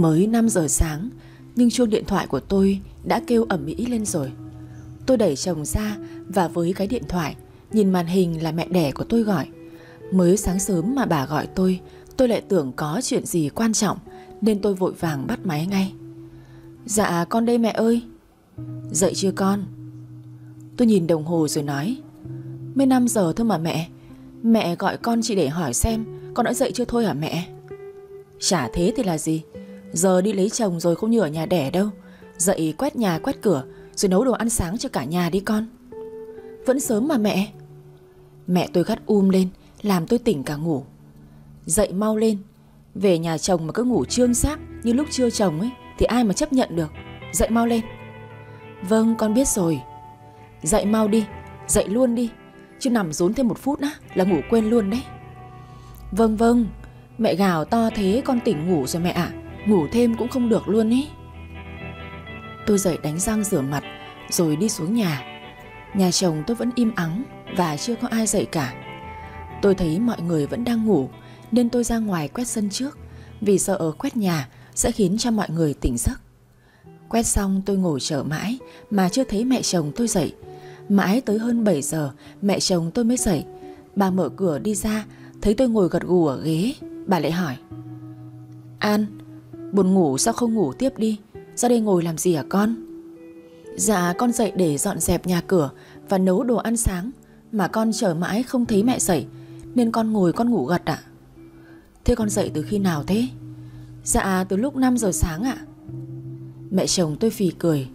Mới 5 giờ sáng Nhưng chuông điện thoại của tôi đã kêu ẩm ĩ lên rồi Tôi đẩy chồng ra và với cái điện thoại Nhìn màn hình là mẹ đẻ của tôi gọi Mới sáng sớm mà bà gọi tôi Tôi lại tưởng có chuyện gì quan trọng Nên tôi vội vàng bắt máy ngay Dạ con đây mẹ ơi Dậy chưa con Tôi nhìn đồng hồ rồi nói Mới 5 giờ thôi mà mẹ Mẹ gọi con chỉ để hỏi xem Con đã dậy chưa thôi hả mẹ Chả thế thì là gì Giờ đi lấy chồng rồi không như ở nhà đẻ đâu Dậy quét nhà quét cửa Rồi nấu đồ ăn sáng cho cả nhà đi con Vẫn sớm mà mẹ Mẹ tôi gắt um lên Làm tôi tỉnh cả ngủ Dậy mau lên Về nhà chồng mà cứ ngủ trương xác Như lúc chưa chồng ấy Thì ai mà chấp nhận được Dậy mau lên Vâng con biết rồi Dậy mau đi Dậy luôn đi Chứ nằm rốn thêm một phút á Là ngủ quên luôn đấy Vâng vâng Mẹ gào to thế con tỉnh ngủ rồi mẹ ạ à. Ngủ thêm cũng không được luôn ý Tôi dậy đánh răng rửa mặt Rồi đi xuống nhà Nhà chồng tôi vẫn im ắng Và chưa có ai dậy cả Tôi thấy mọi người vẫn đang ngủ Nên tôi ra ngoài quét sân trước Vì sợ ở quét nhà sẽ khiến cho mọi người tỉnh giấc Quét xong tôi ngồi chờ mãi Mà chưa thấy mẹ chồng tôi dậy Mãi tới hơn 7 giờ Mẹ chồng tôi mới dậy Bà mở cửa đi ra Thấy tôi ngồi gật gù ở ghế Bà lại hỏi An Buồn ngủ sao không ngủ tiếp đi Ra đây ngồi làm gì hả con Dạ con dậy để dọn dẹp nhà cửa Và nấu đồ ăn sáng Mà con chờ mãi không thấy mẹ dậy Nên con ngồi con ngủ gật ạ à? Thế con dậy từ khi nào thế Dạ từ lúc 5 giờ sáng ạ à? Mẹ chồng tôi phì cười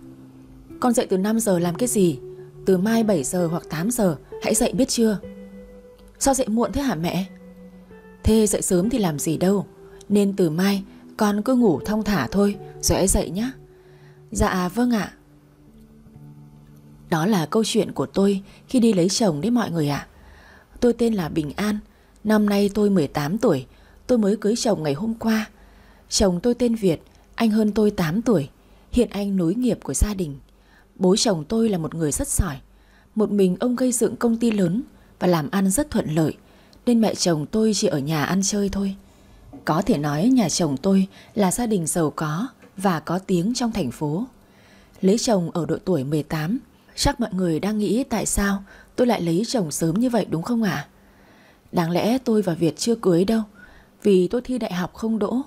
Con dậy từ 5 giờ làm cái gì Từ mai 7 giờ hoặc 8 giờ Hãy dậy biết chưa Sao dậy muộn thế hả mẹ Thế dậy sớm thì làm gì đâu Nên từ mai con cứ ngủ thông thả thôi Rồi hãy dậy nhé Dạ vâng ạ Đó là câu chuyện của tôi Khi đi lấy chồng đấy mọi người ạ Tôi tên là Bình An Năm nay tôi 18 tuổi Tôi mới cưới chồng ngày hôm qua Chồng tôi tên Việt Anh hơn tôi 8 tuổi Hiện anh nối nghiệp của gia đình Bố chồng tôi là một người rất giỏi Một mình ông gây dựng công ty lớn Và làm ăn rất thuận lợi Nên mẹ chồng tôi chỉ ở nhà ăn chơi thôi có thể nói nhà chồng tôi là gia đình giàu có và có tiếng trong thành phố. Lấy chồng ở độ tuổi 18, chắc mọi người đang nghĩ tại sao tôi lại lấy chồng sớm như vậy đúng không ạ? À? Đáng lẽ tôi và Việt chưa cưới đâu, vì tôi thi đại học không đỗ,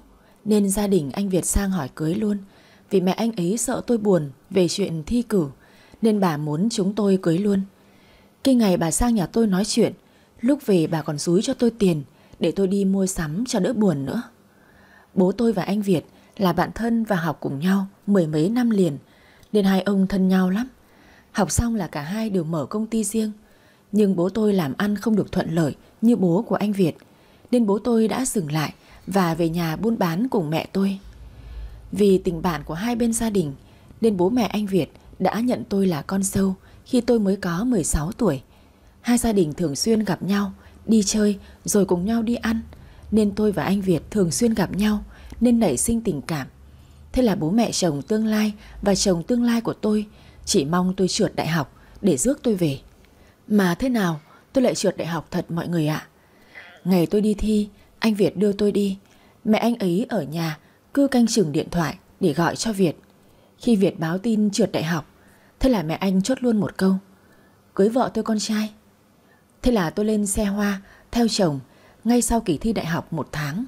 nên gia đình anh Việt sang hỏi cưới luôn. Vì mẹ anh ấy sợ tôi buồn về chuyện thi cử, nên bà muốn chúng tôi cưới luôn. Khi ngày bà sang nhà tôi nói chuyện, lúc về bà còn rúi cho tôi tiền – để tôi đi mua sắm cho đỡ buồn nữa. Bố tôi và anh Việt là bạn thân và học cùng nhau mười mấy năm liền, nên hai ông thân nhau lắm. Học xong là cả hai đều mở công ty riêng, nhưng bố tôi làm ăn không được thuận lợi như bố của anh Việt, nên bố tôi đã dừng lại và về nhà buôn bán cùng mẹ tôi. Vì tình bạn của hai bên gia đình, nên bố mẹ anh Việt đã nhận tôi là con sâu khi tôi mới có 16 tuổi. Hai gia đình thường xuyên gặp nhau đi chơi rồi cùng nhau đi ăn. Nên tôi và anh Việt thường xuyên gặp nhau nên nảy sinh tình cảm. Thế là bố mẹ chồng tương lai và chồng tương lai của tôi chỉ mong tôi trượt đại học để rước tôi về. Mà thế nào tôi lại trượt đại học thật mọi người ạ. Ngày tôi đi thi, anh Việt đưa tôi đi. Mẹ anh ấy ở nhà cứ canh chừng điện thoại để gọi cho Việt. Khi Việt báo tin trượt đại học, thế là mẹ anh chốt luôn một câu. Cưới vợ tôi con trai. Thế là tôi lên xe hoa theo chồng ngay sau kỳ thi đại học một tháng.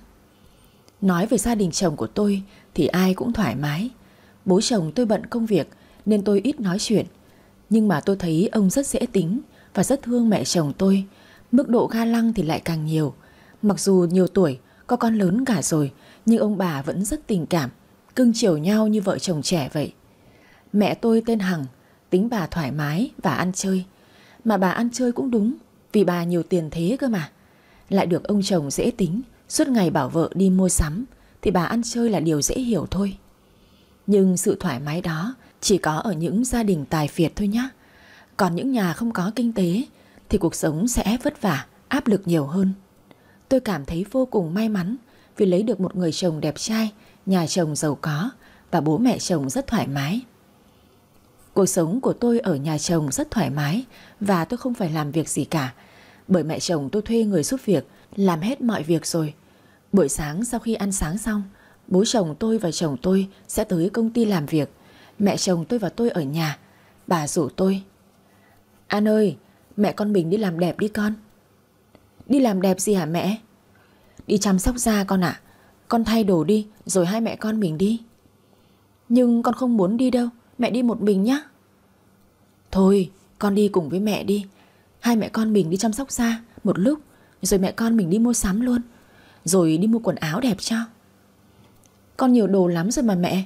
Nói về gia đình chồng của tôi thì ai cũng thoải mái. Bố chồng tôi bận công việc nên tôi ít nói chuyện. Nhưng mà tôi thấy ông rất dễ tính và rất thương mẹ chồng tôi. Mức độ ga lăng thì lại càng nhiều. Mặc dù nhiều tuổi, có con lớn cả rồi, nhưng ông bà vẫn rất tình cảm, cưng chiều nhau như vợ chồng trẻ vậy. Mẹ tôi tên Hằng, tính bà thoải mái và ăn chơi. Mà bà ăn chơi cũng đúng, vì bà nhiều tiền thế cơ mà Lại được ông chồng dễ tính Suốt ngày bảo vợ đi mua sắm Thì bà ăn chơi là điều dễ hiểu thôi Nhưng sự thoải mái đó Chỉ có ở những gia đình tài phiệt thôi nhá Còn những nhà không có kinh tế Thì cuộc sống sẽ vất vả Áp lực nhiều hơn Tôi cảm thấy vô cùng may mắn Vì lấy được một người chồng đẹp trai Nhà chồng giàu có Và bố mẹ chồng rất thoải mái Cuộc sống của tôi ở nhà chồng rất thoải mái và tôi không phải làm việc gì cả. Bởi mẹ chồng tôi thuê người giúp việc, làm hết mọi việc rồi. Buổi sáng sau khi ăn sáng xong, bố chồng tôi và chồng tôi sẽ tới công ty làm việc. Mẹ chồng tôi và tôi ở nhà. Bà rủ tôi. An ơi, mẹ con mình đi làm đẹp đi con. Đi làm đẹp gì hả mẹ? Đi chăm sóc da con ạ. Con thay đồ đi, rồi hai mẹ con mình đi. Nhưng con không muốn đi đâu, mẹ đi một mình nhé. Thôi con đi cùng với mẹ đi Hai mẹ con mình đi chăm sóc da Một lúc rồi mẹ con mình đi mua sắm luôn Rồi đi mua quần áo đẹp cho Con nhiều đồ lắm rồi mà mẹ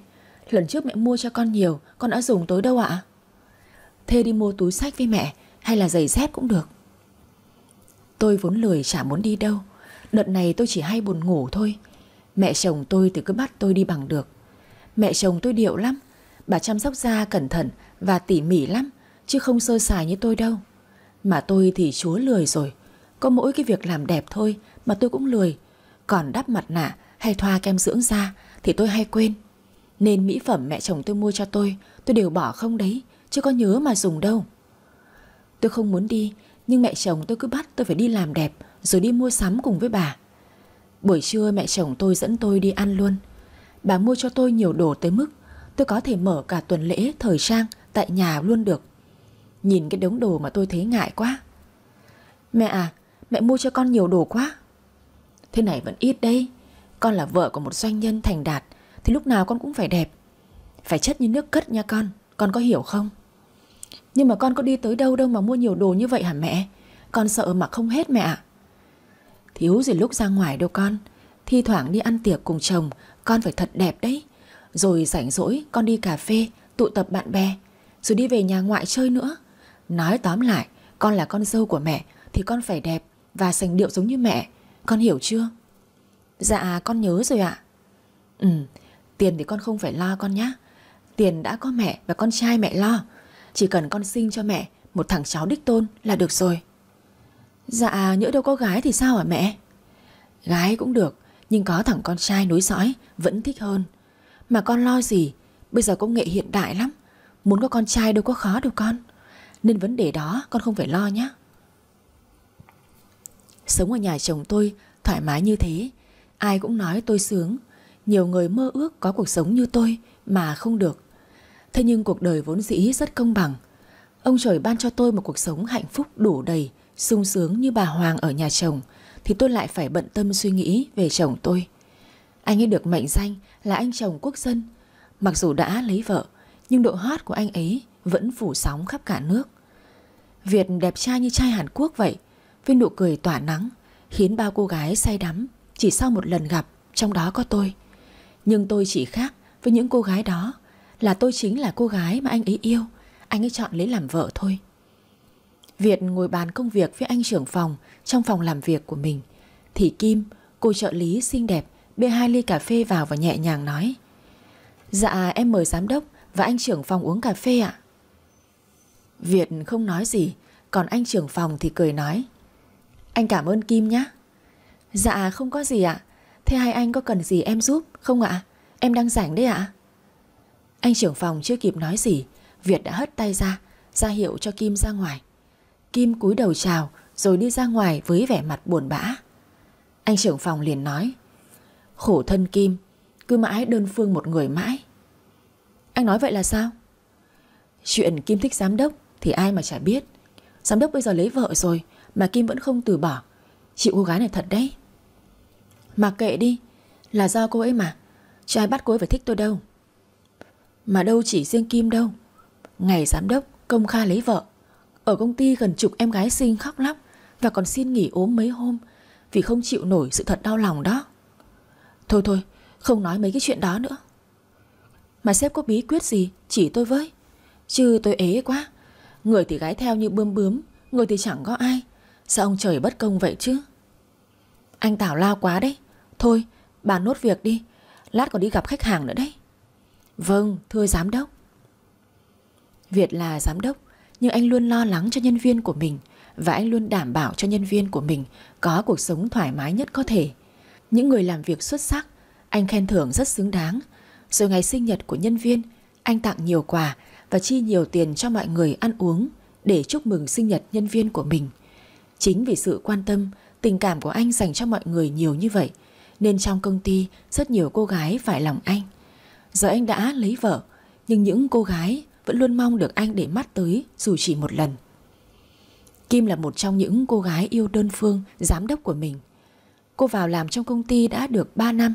Lần trước mẹ mua cho con nhiều Con đã dùng tối đâu ạ thê đi mua túi sách với mẹ Hay là giày dép cũng được Tôi vốn lười chả muốn đi đâu Đợt này tôi chỉ hay buồn ngủ thôi Mẹ chồng tôi từ cứ bắt tôi đi bằng được Mẹ chồng tôi điệu lắm Bà chăm sóc da cẩn thận và tỉ mỉ lắm chứ không sơ sài như tôi đâu. Mà tôi thì chúa lười rồi, có mỗi cái việc làm đẹp thôi mà tôi cũng lười. Còn đắp mặt nạ hay thoa kem dưỡng da thì tôi hay quên. Nên mỹ phẩm mẹ chồng tôi mua cho tôi, tôi đều bỏ không đấy, chứ có nhớ mà dùng đâu. Tôi không muốn đi, nhưng mẹ chồng tôi cứ bắt tôi phải đi làm đẹp rồi đi mua sắm cùng với bà. Buổi trưa mẹ chồng tôi dẫn tôi đi ăn luôn. Bà mua cho tôi nhiều đồ tới mức tôi có thể mở cả tuần lễ thời trang tại nhà luôn được. Nhìn cái đống đồ mà tôi thấy ngại quá Mẹ à Mẹ mua cho con nhiều đồ quá Thế này vẫn ít đây Con là vợ của một doanh nhân thành đạt Thì lúc nào con cũng phải đẹp Phải chất như nước cất nha con Con có hiểu không Nhưng mà con có đi tới đâu đâu mà mua nhiều đồ như vậy hả mẹ Con sợ mà không hết mẹ ạ Thiếu gì lúc ra ngoài đâu con Thi thoảng đi ăn tiệc cùng chồng Con phải thật đẹp đấy Rồi rảnh rỗi con đi cà phê Tụ tập bạn bè Rồi đi về nhà ngoại chơi nữa Nói tóm lại, con là con dâu của mẹ thì con phải đẹp và sành điệu giống như mẹ. Con hiểu chưa? Dạ con nhớ rồi ạ. Ừ, tiền thì con không phải lo con nhé. Tiền đã có mẹ và con trai mẹ lo. Chỉ cần con sinh cho mẹ một thằng cháu đích tôn là được rồi. Dạ nhỡ đâu có gái thì sao hả mẹ? Gái cũng được, nhưng có thằng con trai nối dõi vẫn thích hơn. Mà con lo gì, bây giờ công nghệ hiện đại lắm. Muốn có con trai đâu có khó đâu con. Nên vấn đề đó con không phải lo nhé Sống ở nhà chồng tôi thoải mái như thế Ai cũng nói tôi sướng Nhiều người mơ ước có cuộc sống như tôi Mà không được Thế nhưng cuộc đời vốn dĩ rất công bằng Ông trời ban cho tôi một cuộc sống hạnh phúc đủ đầy sung sướng như bà Hoàng ở nhà chồng Thì tôi lại phải bận tâm suy nghĩ về chồng tôi Anh ấy được mệnh danh là anh chồng quốc dân Mặc dù đã lấy vợ Nhưng độ hot của anh ấy vẫn phủ sóng khắp cả nước. Việt đẹp trai như trai Hàn Quốc vậy, với nụ cười tỏa nắng, khiến bao cô gái say đắm chỉ sau một lần gặp, trong đó có tôi. Nhưng tôi chỉ khác với những cô gái đó, là tôi chính là cô gái mà anh ấy yêu, anh ấy chọn lấy làm vợ thôi. Việt ngồi bàn công việc với anh trưởng phòng trong phòng làm việc của mình, Thị Kim, cô trợ lý xinh đẹp, bê hai ly cà phê vào và nhẹ nhàng nói. Dạ em mời giám đốc và anh trưởng phòng uống cà phê ạ. Việt không nói gì, còn anh trưởng phòng thì cười nói. Anh cảm ơn Kim nhé. Dạ không có gì ạ. Thế hai anh có cần gì em giúp không ạ? Em đang rảnh đấy ạ. Anh trưởng phòng chưa kịp nói gì, Việt đã hất tay ra, ra hiệu cho Kim ra ngoài. Kim cúi đầu chào rồi đi ra ngoài với vẻ mặt buồn bã. Anh trưởng phòng liền nói, khổ thân Kim, cứ mãi đơn phương một người mãi. Anh nói vậy là sao? Chuyện Kim thích giám đốc thì ai mà chả biết Giám đốc bây giờ lấy vợ rồi Mà Kim vẫn không từ bỏ Chịu cô gái này thật đấy Mà kệ đi Là do cô ấy mà Chứ ai bắt cô ấy phải thích tôi đâu Mà đâu chỉ riêng Kim đâu Ngày giám đốc công khai lấy vợ Ở công ty gần chục em gái xinh khóc lóc Và còn xin nghỉ ốm mấy hôm Vì không chịu nổi sự thật đau lòng đó Thôi thôi Không nói mấy cái chuyện đó nữa Mà sếp có bí quyết gì chỉ tôi với Chứ tôi ế quá Người thì gái theo như bươm bướm Người thì chẳng có ai Sao ông trời bất công vậy chứ Anh Tảo lao quá đấy Thôi bà nốt việc đi Lát còn đi gặp khách hàng nữa đấy Vâng thưa giám đốc Việt là giám đốc Nhưng anh luôn lo lắng cho nhân viên của mình Và anh luôn đảm bảo cho nhân viên của mình Có cuộc sống thoải mái nhất có thể Những người làm việc xuất sắc Anh khen thưởng rất xứng đáng Rồi ngày sinh nhật của nhân viên Anh tặng nhiều quà và chi nhiều tiền cho mọi người ăn uống để chúc mừng sinh nhật nhân viên của mình. Chính vì sự quan tâm, tình cảm của anh dành cho mọi người nhiều như vậy, nên trong công ty rất nhiều cô gái phải lòng anh. Giờ anh đã lấy vợ, nhưng những cô gái vẫn luôn mong được anh để mắt tới dù chỉ một lần. Kim là một trong những cô gái yêu đơn phương, giám đốc của mình. Cô vào làm trong công ty đã được 3 năm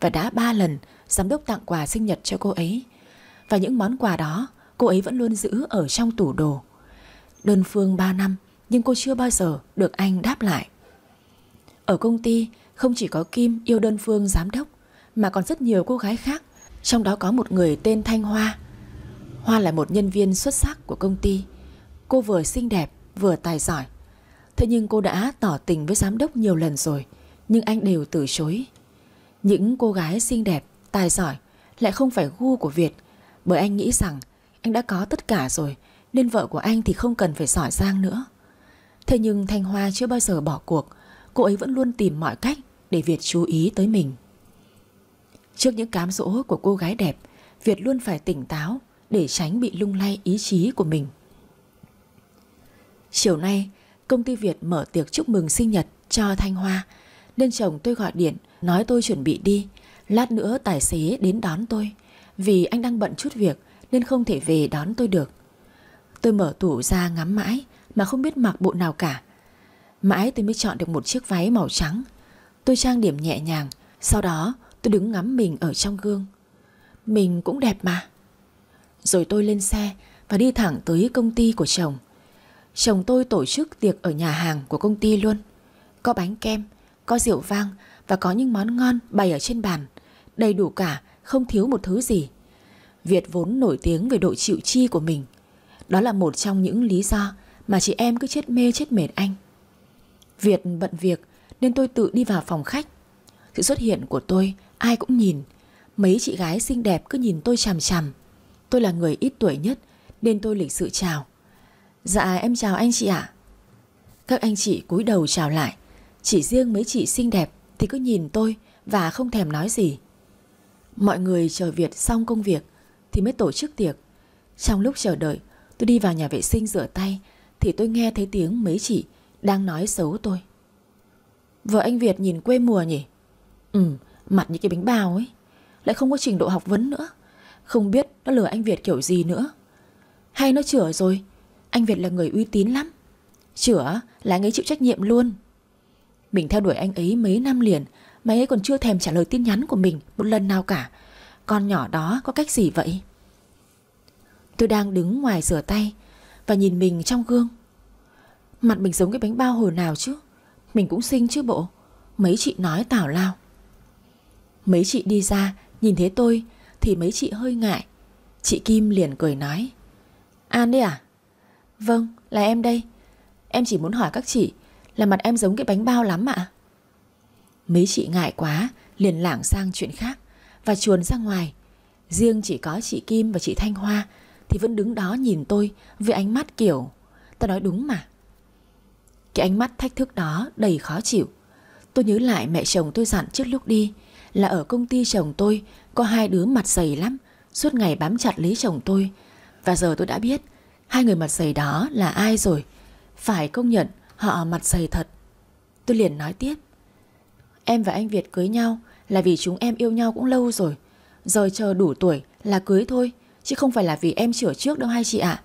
và đã 3 lần giám đốc tặng quà sinh nhật cho cô ấy. Và những món quà đó cô ấy vẫn luôn giữ ở trong tủ đồ. Đơn phương 3 năm nhưng cô chưa bao giờ được anh đáp lại. Ở công ty không chỉ có Kim yêu đơn phương giám đốc mà còn rất nhiều cô gái khác, trong đó có một người tên Thanh Hoa. Hoa là một nhân viên xuất sắc của công ty. Cô vừa xinh đẹp vừa tài giỏi. Thế nhưng cô đã tỏ tình với giám đốc nhiều lần rồi nhưng anh đều từ chối. Những cô gái xinh đẹp, tài giỏi lại không phải gu của Việt bởi anh nghĩ rằng anh đã có tất cả rồi Nên vợ của anh thì không cần phải giỏi giang nữa Thế nhưng Thanh Hoa chưa bao giờ bỏ cuộc Cô ấy vẫn luôn tìm mọi cách Để Việt chú ý tới mình Trước những cám dỗ của cô gái đẹp Việt luôn phải tỉnh táo Để tránh bị lung lay ý chí của mình Chiều nay Công ty Việt mở tiệc chúc mừng sinh nhật Cho Thanh Hoa Nên chồng tôi gọi điện Nói tôi chuẩn bị đi Lát nữa tài xế đến đón tôi Vì anh đang bận chút việc nên không thể về đón tôi được. Tôi mở tủ ra ngắm mãi mà không biết mặc bộ nào cả. Mãi tôi mới chọn được một chiếc váy màu trắng. Tôi trang điểm nhẹ nhàng, sau đó tôi đứng ngắm mình ở trong gương. Mình cũng đẹp mà. Rồi tôi lên xe và đi thẳng tới công ty của chồng. Chồng tôi tổ chức tiệc ở nhà hàng của công ty luôn. Có bánh kem, có rượu vang và có những món ngon bày ở trên bàn. Đầy đủ cả, không thiếu một thứ gì. Việt vốn nổi tiếng về độ chịu chi của mình. Đó là một trong những lý do mà chị em cứ chết mê chết mệt anh. Việt bận việc nên tôi tự đi vào phòng khách. Sự xuất hiện của tôi ai cũng nhìn. Mấy chị gái xinh đẹp cứ nhìn tôi chằm chằm. Tôi là người ít tuổi nhất nên tôi lịch sự chào. Dạ em chào anh chị ạ. Các anh chị cúi đầu chào lại. Chỉ riêng mấy chị xinh đẹp thì cứ nhìn tôi và không thèm nói gì. Mọi người chờ Việt xong công việc thì mới tổ chức tiệc. Trong lúc chờ đợi, tôi đi vào nhà vệ sinh rửa tay thì tôi nghe thấy tiếng mấy chị đang nói xấu tôi. Vợ anh Việt nhìn quê mùa nhỉ? Ừ, mặt như cái bánh bao ấy. Lại không có trình độ học vấn nữa. Không biết nó lừa anh Việt kiểu gì nữa. Hay nó chửa rồi, anh Việt là người uy tín lắm. chửa là anh ấy chịu trách nhiệm luôn. Mình theo đuổi anh ấy mấy năm liền mà ấy còn chưa thèm trả lời tin nhắn của mình một lần nào cả. Con nhỏ đó có cách gì vậy? Tôi đang đứng ngoài rửa tay Và nhìn mình trong gương Mặt mình giống cái bánh bao hồi nào chứ Mình cũng xinh chứ bộ Mấy chị nói tảo lao Mấy chị đi ra Nhìn thấy tôi Thì mấy chị hơi ngại Chị Kim liền cười nói An đấy à Vâng là em đây Em chỉ muốn hỏi các chị Là mặt em giống cái bánh bao lắm ạ Mấy chị ngại quá Liền lảng sang chuyện khác và chuồn ra ngoài. Riêng chỉ có chị Kim và chị Thanh Hoa thì vẫn đứng đó nhìn tôi với ánh mắt kiểu ta nói đúng mà. Cái ánh mắt thách thức đó đầy khó chịu. Tôi nhớ lại mẹ chồng tôi dặn trước lúc đi là ở công ty chồng tôi có hai đứa mặt dày lắm, suốt ngày bám chặt lấy chồng tôi. Và giờ tôi đã biết hai người mặt dày đó là ai rồi. Phải công nhận họ mặt dày thật. Tôi liền nói tiếp. Em và anh Việt cưới nhau là vì chúng em yêu nhau cũng lâu rồi. Giờ chờ đủ tuổi là cưới thôi, chứ không phải là vì em chữa trước đâu hai chị ạ.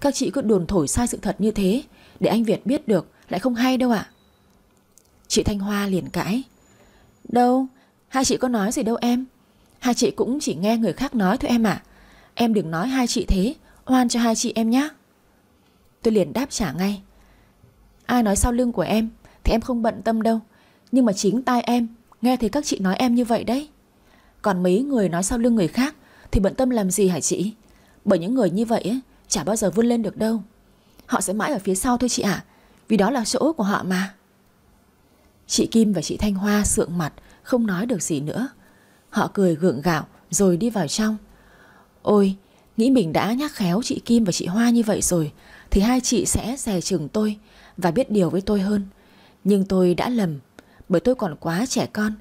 Các chị cứ đồn thổi sai sự thật như thế, để anh Việt biết được lại không hay đâu ạ. Chị Thanh Hoa liền cãi. Đâu, hai chị có nói gì đâu em. Hai chị cũng chỉ nghe người khác nói thôi em ạ. Em đừng nói hai chị thế, oan cho hai chị em nhé. Tôi liền đáp trả ngay. Ai nói sau lưng của em thì em không bận tâm đâu. Nhưng mà chính tai em Nghe thấy các chị nói em như vậy đấy Còn mấy người nói sau lưng người khác Thì bận tâm làm gì hả chị Bởi những người như vậy ấy, chả bao giờ vươn lên được đâu Họ sẽ mãi ở phía sau thôi chị ạ Vì đó là chỗ của họ mà Chị Kim và chị Thanh Hoa sượng mặt Không nói được gì nữa Họ cười gượng gạo rồi đi vào trong Ôi Nghĩ mình đã nhắc khéo chị Kim và chị Hoa như vậy rồi Thì hai chị sẽ rè chừng tôi Và biết điều với tôi hơn Nhưng tôi đã lầm bởi tôi còn quá trẻ con.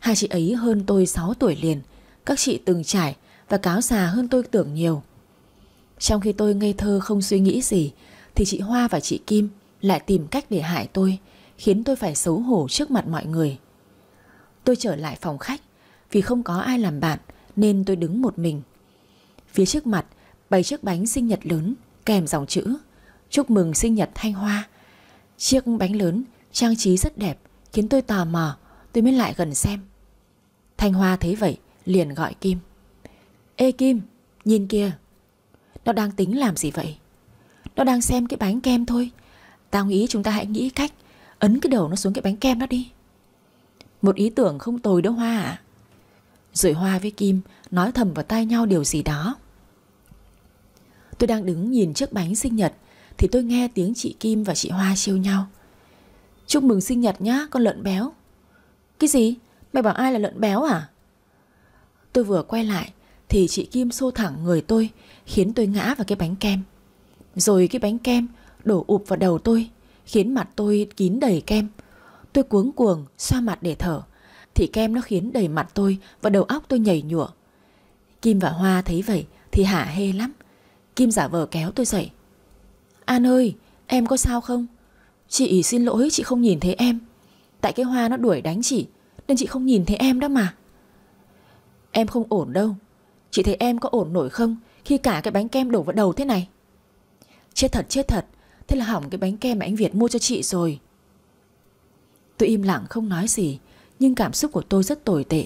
Hai chị ấy hơn tôi 6 tuổi liền, các chị từng trải và cáo già hơn tôi tưởng nhiều. Trong khi tôi ngây thơ không suy nghĩ gì, thì chị Hoa và chị Kim lại tìm cách để hại tôi, khiến tôi phải xấu hổ trước mặt mọi người. Tôi trở lại phòng khách, vì không có ai làm bạn nên tôi đứng một mình. Phía trước mặt bày chiếc bánh sinh nhật lớn kèm dòng chữ Chúc mừng sinh nhật Thanh Hoa. Chiếc bánh lớn trang trí rất đẹp Khiến tôi tò mò Tôi mới lại gần xem Thanh Hoa thấy vậy liền gọi Kim Ê Kim Nhìn kìa Nó đang tính làm gì vậy Nó đang xem cái bánh kem thôi Tao nghĩ chúng ta hãy nghĩ cách Ấn cái đầu nó xuống cái bánh kem đó đi Một ý tưởng không tồi đó Hoa ạ à? Rồi Hoa với Kim Nói thầm vào tay nhau điều gì đó Tôi đang đứng nhìn chiếc bánh sinh nhật Thì tôi nghe tiếng chị Kim và chị Hoa siêu nhau Chúc mừng sinh nhật nhá con lợn béo Cái gì? Mày bảo ai là lợn béo à? Tôi vừa quay lại Thì chị Kim xô thẳng người tôi Khiến tôi ngã vào cái bánh kem Rồi cái bánh kem đổ ụp vào đầu tôi Khiến mặt tôi kín đầy kem Tôi cuống cuồng xoa mặt để thở Thì kem nó khiến đầy mặt tôi Và đầu óc tôi nhảy nhụa Kim và Hoa thấy vậy Thì hả hê lắm Kim giả vờ kéo tôi dậy An ơi em có sao không Chị xin lỗi chị không nhìn thấy em Tại cái hoa nó đuổi đánh chị Nên chị không nhìn thấy em đó mà Em không ổn đâu Chị thấy em có ổn nổi không Khi cả cái bánh kem đổ vào đầu thế này Chết thật chết thật Thế là hỏng cái bánh kem mà anh Việt mua cho chị rồi Tôi im lặng không nói gì Nhưng cảm xúc của tôi rất tồi tệ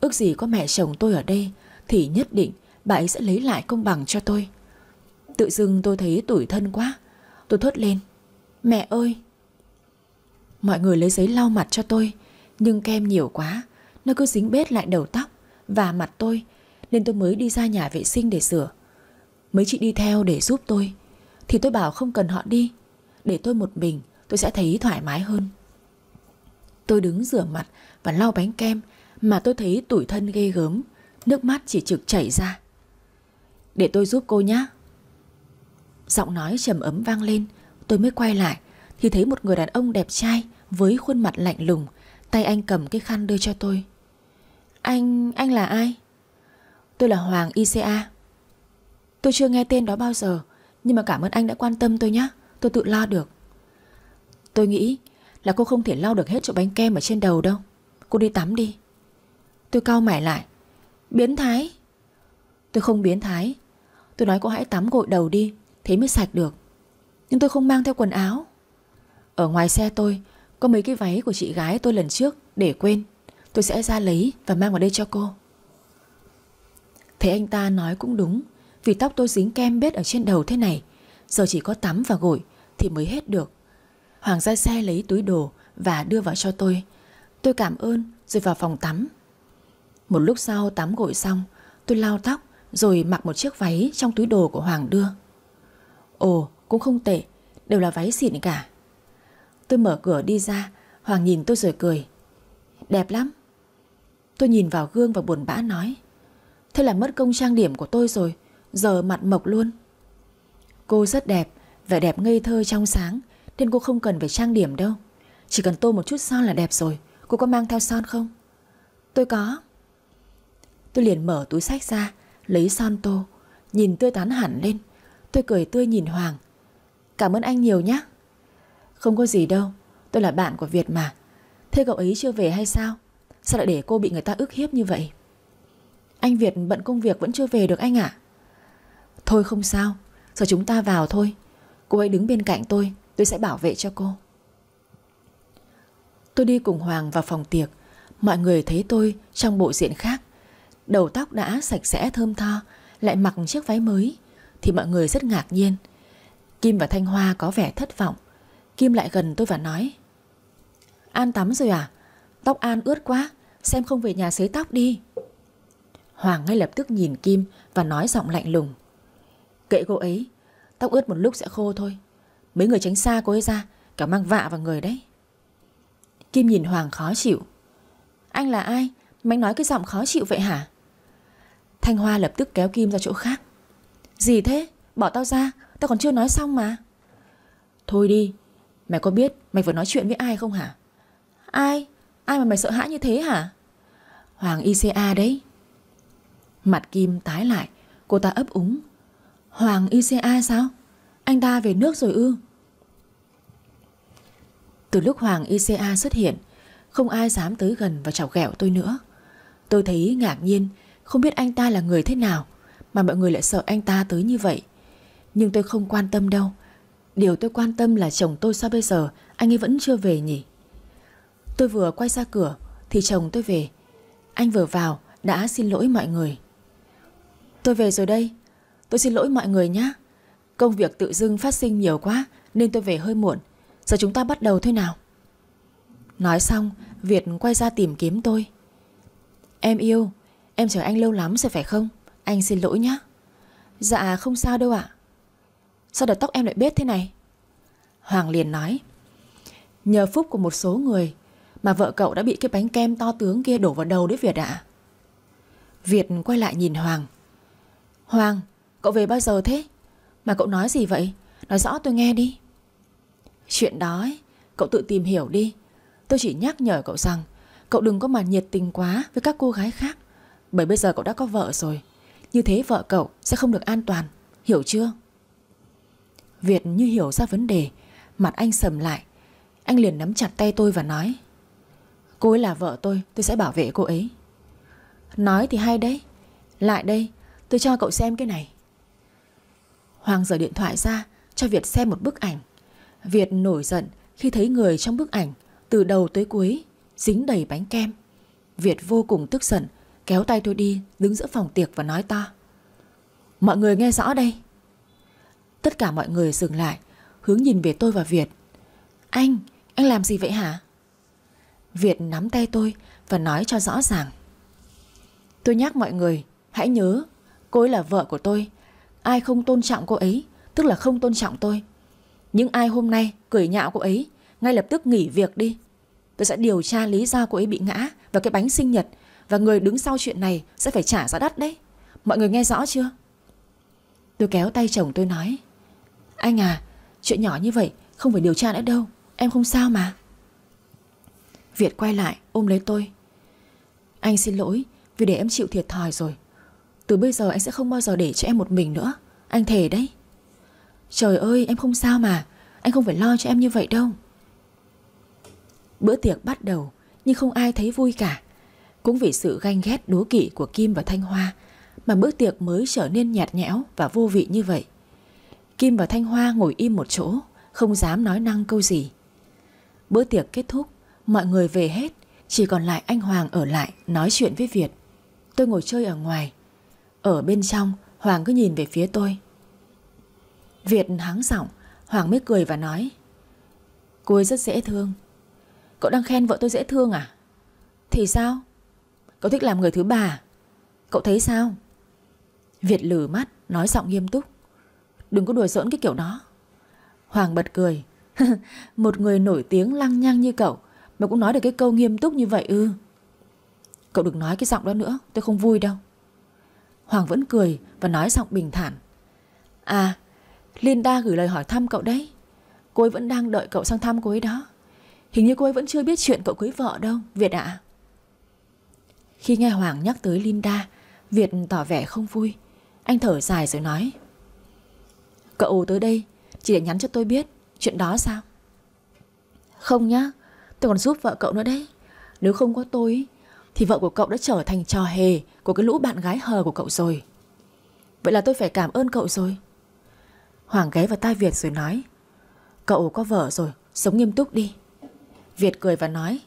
Ước gì có mẹ chồng tôi ở đây Thì nhất định bà ấy sẽ lấy lại công bằng cho tôi Tự dưng tôi thấy tủi thân quá Tôi thốt lên Mẹ ơi! Mọi người lấy giấy lau mặt cho tôi, nhưng kem nhiều quá, nó cứ dính bết lại đầu tóc và mặt tôi, nên tôi mới đi ra nhà vệ sinh để sửa. Mấy chị đi theo để giúp tôi, thì tôi bảo không cần họ đi, để tôi một mình tôi sẽ thấy thoải mái hơn. Tôi đứng rửa mặt và lau bánh kem mà tôi thấy tủi thân ghê gớm, nước mắt chỉ trực chảy ra. Để tôi giúp cô nhé. Giọng nói trầm ấm vang lên, Tôi mới quay lại Thì thấy một người đàn ông đẹp trai Với khuôn mặt lạnh lùng Tay anh cầm cái khăn đưa cho tôi Anh... anh là ai? Tôi là Hoàng ICA Tôi chưa nghe tên đó bao giờ Nhưng mà cảm ơn anh đã quan tâm tôi nhé Tôi tự lo được Tôi nghĩ là cô không thể lau được hết chỗ bánh kem ở trên đầu đâu Cô đi tắm đi Tôi cau mải lại Biến thái Tôi không biến thái Tôi nói cô hãy tắm gội đầu đi Thế mới sạch được nhưng tôi không mang theo quần áo Ở ngoài xe tôi Có mấy cái váy của chị gái tôi lần trước Để quên Tôi sẽ ra lấy và mang vào đây cho cô Thấy anh ta nói cũng đúng Vì tóc tôi dính kem bết ở trên đầu thế này Giờ chỉ có tắm và gội Thì mới hết được Hoàng ra xe lấy túi đồ Và đưa vào cho tôi Tôi cảm ơn rồi vào phòng tắm Một lúc sau tắm gội xong Tôi lau tóc rồi mặc một chiếc váy Trong túi đồ của Hoàng đưa Ồ cũng không tệ, đều là váy xịn cả. Tôi mở cửa đi ra, Hoàng nhìn tôi rồi cười. Đẹp lắm. Tôi nhìn vào gương và buồn bã nói. Thế là mất công trang điểm của tôi rồi, giờ mặt mộc luôn. Cô rất đẹp, vẻ đẹp ngây thơ trong sáng, nên cô không cần phải trang điểm đâu. Chỉ cần tô một chút son là đẹp rồi, cô có mang theo son không? Tôi có. Tôi liền mở túi sách ra, lấy son tô, nhìn tươi tán hẳn lên. Tôi cười tươi nhìn Hoàng, Cảm ơn anh nhiều nhé Không có gì đâu Tôi là bạn của Việt mà Thế cậu ấy chưa về hay sao Sao lại để cô bị người ta ức hiếp như vậy Anh Việt bận công việc vẫn chưa về được anh ạ Thôi không sao Giờ chúng ta vào thôi Cô ấy đứng bên cạnh tôi Tôi sẽ bảo vệ cho cô Tôi đi cùng Hoàng vào phòng tiệc Mọi người thấy tôi trong bộ diện khác Đầu tóc đã sạch sẽ thơm tho Lại mặc chiếc váy mới Thì mọi người rất ngạc nhiên Kim và Thanh Hoa có vẻ thất vọng Kim lại gần tôi và nói An tắm rồi à Tóc An ướt quá Xem không về nhà xới tóc đi Hoàng ngay lập tức nhìn Kim Và nói giọng lạnh lùng Kệ cô ấy Tóc ướt một lúc sẽ khô thôi Mấy người tránh xa cô ấy ra Cả mang vạ vào người đấy Kim nhìn Hoàng khó chịu Anh là ai mà nói cái giọng khó chịu vậy hả Thanh Hoa lập tức kéo Kim ra chỗ khác Gì thế bỏ tao ra Tao còn chưa nói xong mà Thôi đi Mày có biết mày vừa nói chuyện với ai không hả Ai Ai mà mày sợ hãi như thế hả Hoàng ICA đấy Mặt Kim tái lại Cô ta ấp úng Hoàng ICA sao Anh ta về nước rồi ư Từ lúc Hoàng ICA xuất hiện Không ai dám tới gần và chọc ghẹo tôi nữa Tôi thấy ngạc nhiên Không biết anh ta là người thế nào Mà mọi người lại sợ anh ta tới như vậy nhưng tôi không quan tâm đâu Điều tôi quan tâm là chồng tôi sao bây giờ Anh ấy vẫn chưa về nhỉ Tôi vừa quay ra cửa Thì chồng tôi về Anh vừa vào đã xin lỗi mọi người Tôi về rồi đây Tôi xin lỗi mọi người nhé Công việc tự dưng phát sinh nhiều quá Nên tôi về hơi muộn Giờ chúng ta bắt đầu thôi nào Nói xong Việt quay ra tìm kiếm tôi Em yêu Em chờ anh lâu lắm rồi phải không Anh xin lỗi nhé Dạ không sao đâu ạ Sao đợt tóc em lại bết thế này Hoàng liền nói Nhờ phúc của một số người Mà vợ cậu đã bị cái bánh kem to tướng kia đổ vào đầu đấy Việt ạ Việt quay lại nhìn Hoàng Hoàng Cậu về bao giờ thế Mà cậu nói gì vậy Nói rõ tôi nghe đi Chuyện đó ấy, cậu tự tìm hiểu đi Tôi chỉ nhắc nhở cậu rằng Cậu đừng có mà nhiệt tình quá với các cô gái khác Bởi bây giờ cậu đã có vợ rồi Như thế vợ cậu sẽ không được an toàn Hiểu chưa? Việt như hiểu ra vấn đề Mặt anh sầm lại Anh liền nắm chặt tay tôi và nói Cô ấy là vợ tôi Tôi sẽ bảo vệ cô ấy Nói thì hay đấy Lại đây tôi cho cậu xem cái này Hoàng giở điện thoại ra Cho Việt xem một bức ảnh Việt nổi giận khi thấy người trong bức ảnh Từ đầu tới cuối Dính đầy bánh kem Việt vô cùng tức giận Kéo tay tôi đi Đứng giữa phòng tiệc và nói to Mọi người nghe rõ đây Tất cả mọi người dừng lại Hướng nhìn về tôi và Việt Anh, anh làm gì vậy hả? Việt nắm tay tôi và nói cho rõ ràng Tôi nhắc mọi người Hãy nhớ Cô ấy là vợ của tôi Ai không tôn trọng cô ấy Tức là không tôn trọng tôi Những ai hôm nay cười nhạo cô ấy Ngay lập tức nghỉ việc đi Tôi sẽ điều tra lý do cô ấy bị ngã Và cái bánh sinh nhật Và người đứng sau chuyện này sẽ phải trả giá đắt đấy Mọi người nghe rõ chưa Tôi kéo tay chồng tôi nói anh à, chuyện nhỏ như vậy không phải điều tra nữa đâu, em không sao mà. Việt quay lại ôm lấy tôi. Anh xin lỗi vì để em chịu thiệt thòi rồi. Từ bây giờ anh sẽ không bao giờ để cho em một mình nữa, anh thề đấy. Trời ơi, em không sao mà, anh không phải lo cho em như vậy đâu. Bữa tiệc bắt đầu nhưng không ai thấy vui cả. Cũng vì sự ganh ghét đố kỵ của Kim và Thanh Hoa mà bữa tiệc mới trở nên nhạt nhẽo và vô vị như vậy. Kim và Thanh Hoa ngồi im một chỗ Không dám nói năng câu gì Bữa tiệc kết thúc Mọi người về hết Chỉ còn lại anh Hoàng ở lại nói chuyện với Việt Tôi ngồi chơi ở ngoài Ở bên trong Hoàng cứ nhìn về phía tôi Việt hắng giọng Hoàng mới cười và nói Cô ấy rất dễ thương Cậu đang khen vợ tôi dễ thương à Thì sao Cậu thích làm người thứ ba. À? Cậu thấy sao Việt lử mắt nói giọng nghiêm túc Đừng có đùa giỡn cái kiểu đó Hoàng bật cười. cười Một người nổi tiếng lăng nhăng như cậu Mà cũng nói được cái câu nghiêm túc như vậy ư Cậu đừng nói cái giọng đó nữa Tôi không vui đâu Hoàng vẫn cười và nói giọng bình thản À Linda gửi lời hỏi thăm cậu đấy Cô ấy vẫn đang đợi cậu sang thăm cô ấy đó Hình như cô ấy vẫn chưa biết chuyện cậu cưới vợ đâu Việt ạ Khi nghe Hoàng nhắc tới Linda Việt tỏ vẻ không vui Anh thở dài rồi nói Cậu tới đây chỉ để nhắn cho tôi biết Chuyện đó sao Không nhá Tôi còn giúp vợ cậu nữa đấy Nếu không có tôi Thì vợ của cậu đã trở thành trò hề Của cái lũ bạn gái hờ của cậu rồi Vậy là tôi phải cảm ơn cậu rồi Hoàng ghé vào tai Việt rồi nói Cậu có vợ rồi Sống nghiêm túc đi Việt cười và nói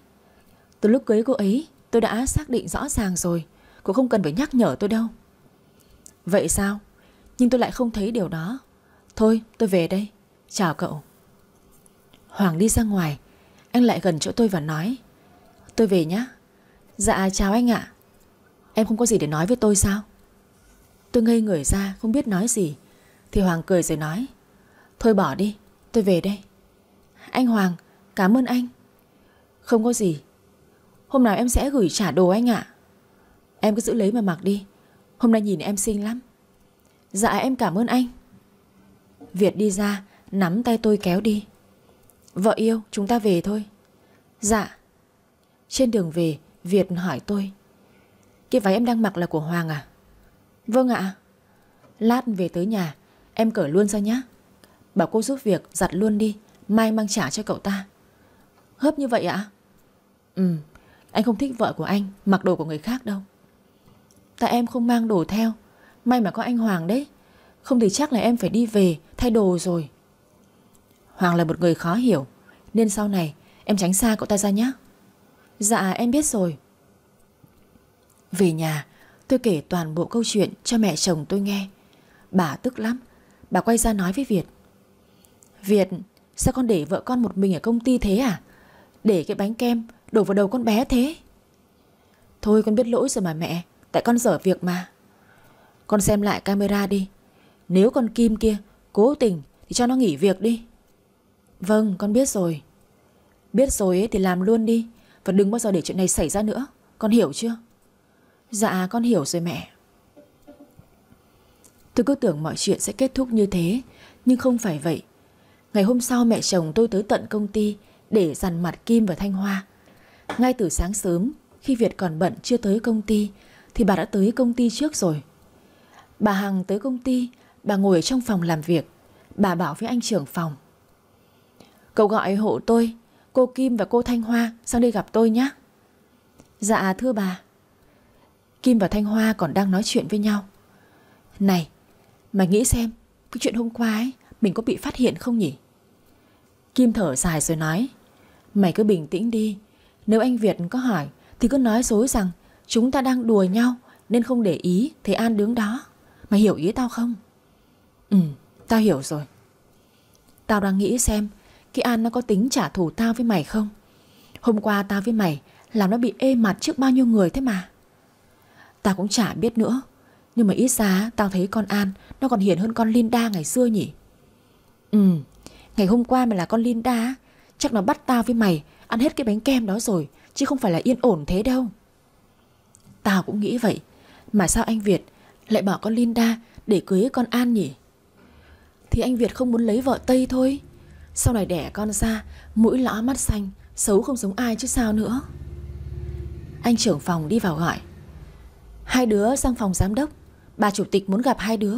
Từ lúc cưới cô ấy tôi đã xác định rõ ràng rồi Cô không cần phải nhắc nhở tôi đâu Vậy sao Nhưng tôi lại không thấy điều đó Thôi tôi về đây Chào cậu Hoàng đi ra ngoài Anh lại gần chỗ tôi và nói Tôi về nhá Dạ chào anh ạ Em không có gì để nói với tôi sao Tôi ngây người ra không biết nói gì Thì Hoàng cười rồi nói Thôi bỏ đi tôi về đây Anh Hoàng cảm ơn anh Không có gì Hôm nào em sẽ gửi trả đồ anh ạ Em cứ giữ lấy mà mặc đi Hôm nay nhìn em xinh lắm Dạ em cảm ơn anh Việt đi ra Nắm tay tôi kéo đi Vợ yêu chúng ta về thôi Dạ Trên đường về Việt hỏi tôi Cái váy em đang mặc là của Hoàng à Vâng ạ Lát về tới nhà Em cởi luôn ra nhé Bảo cô giúp việc giặt luôn đi Mai mang trả cho cậu ta Hớp như vậy ạ à? Ừ Anh không thích vợ của anh Mặc đồ của người khác đâu Tại em không mang đồ theo May mà có anh Hoàng đấy không thì chắc là em phải đi về Thay đồ rồi Hoàng là một người khó hiểu Nên sau này em tránh xa cậu ta ra nhé Dạ em biết rồi Về nhà Tôi kể toàn bộ câu chuyện cho mẹ chồng tôi nghe Bà tức lắm Bà quay ra nói với Việt Việt sao con để vợ con một mình ở công ty thế à Để cái bánh kem Đổ vào đầu con bé thế Thôi con biết lỗi rồi mà mẹ Tại con dở việc mà Con xem lại camera đi nếu con Kim kia cố tình thì cho nó nghỉ việc đi Vâng con biết rồi Biết rồi thì làm luôn đi Và đừng bao giờ để chuyện này xảy ra nữa Con hiểu chưa Dạ con hiểu rồi mẹ Tôi cứ tưởng mọi chuyện sẽ kết thúc như thế Nhưng không phải vậy Ngày hôm sau mẹ chồng tôi tới tận công ty Để dằn mặt Kim và Thanh Hoa Ngay từ sáng sớm Khi Việt còn bận chưa tới công ty Thì bà đã tới công ty trước rồi Bà Hằng tới công ty Bà ngồi ở trong phòng làm việc Bà bảo với anh trưởng phòng Cậu gọi hộ tôi Cô Kim và cô Thanh Hoa sang đây gặp tôi nhé Dạ thưa bà Kim và Thanh Hoa còn đang nói chuyện với nhau Này Mày nghĩ xem Cái chuyện hôm qua ấy Mình có bị phát hiện không nhỉ Kim thở dài rồi nói Mày cứ bình tĩnh đi Nếu anh Việt có hỏi Thì cứ nói dối rằng Chúng ta đang đùa nhau Nên không để ý Thế An đứng đó Mày hiểu ý tao không Ừ, tao hiểu rồi. Tao đang nghĩ xem Cái An nó có tính trả thù tao với mày không Hôm qua tao với mày Làm nó bị ê mặt trước bao nhiêu người thế mà Tao cũng chả biết nữa Nhưng mà ít ra tao thấy con An Nó còn hiền hơn con Linda ngày xưa nhỉ Ừ Ngày hôm qua mà là con Linda Chắc nó bắt tao với mày Ăn hết cái bánh kem đó rồi Chứ không phải là yên ổn thế đâu Tao cũng nghĩ vậy Mà sao anh Việt lại bỏ con Linda Để cưới con An nhỉ thì anh Việt không muốn lấy vợ Tây thôi Sau này đẻ con ra Mũi lõ mắt xanh Xấu không giống ai chứ sao nữa Anh trưởng phòng đi vào gọi Hai đứa sang phòng giám đốc Bà chủ tịch muốn gặp hai đứa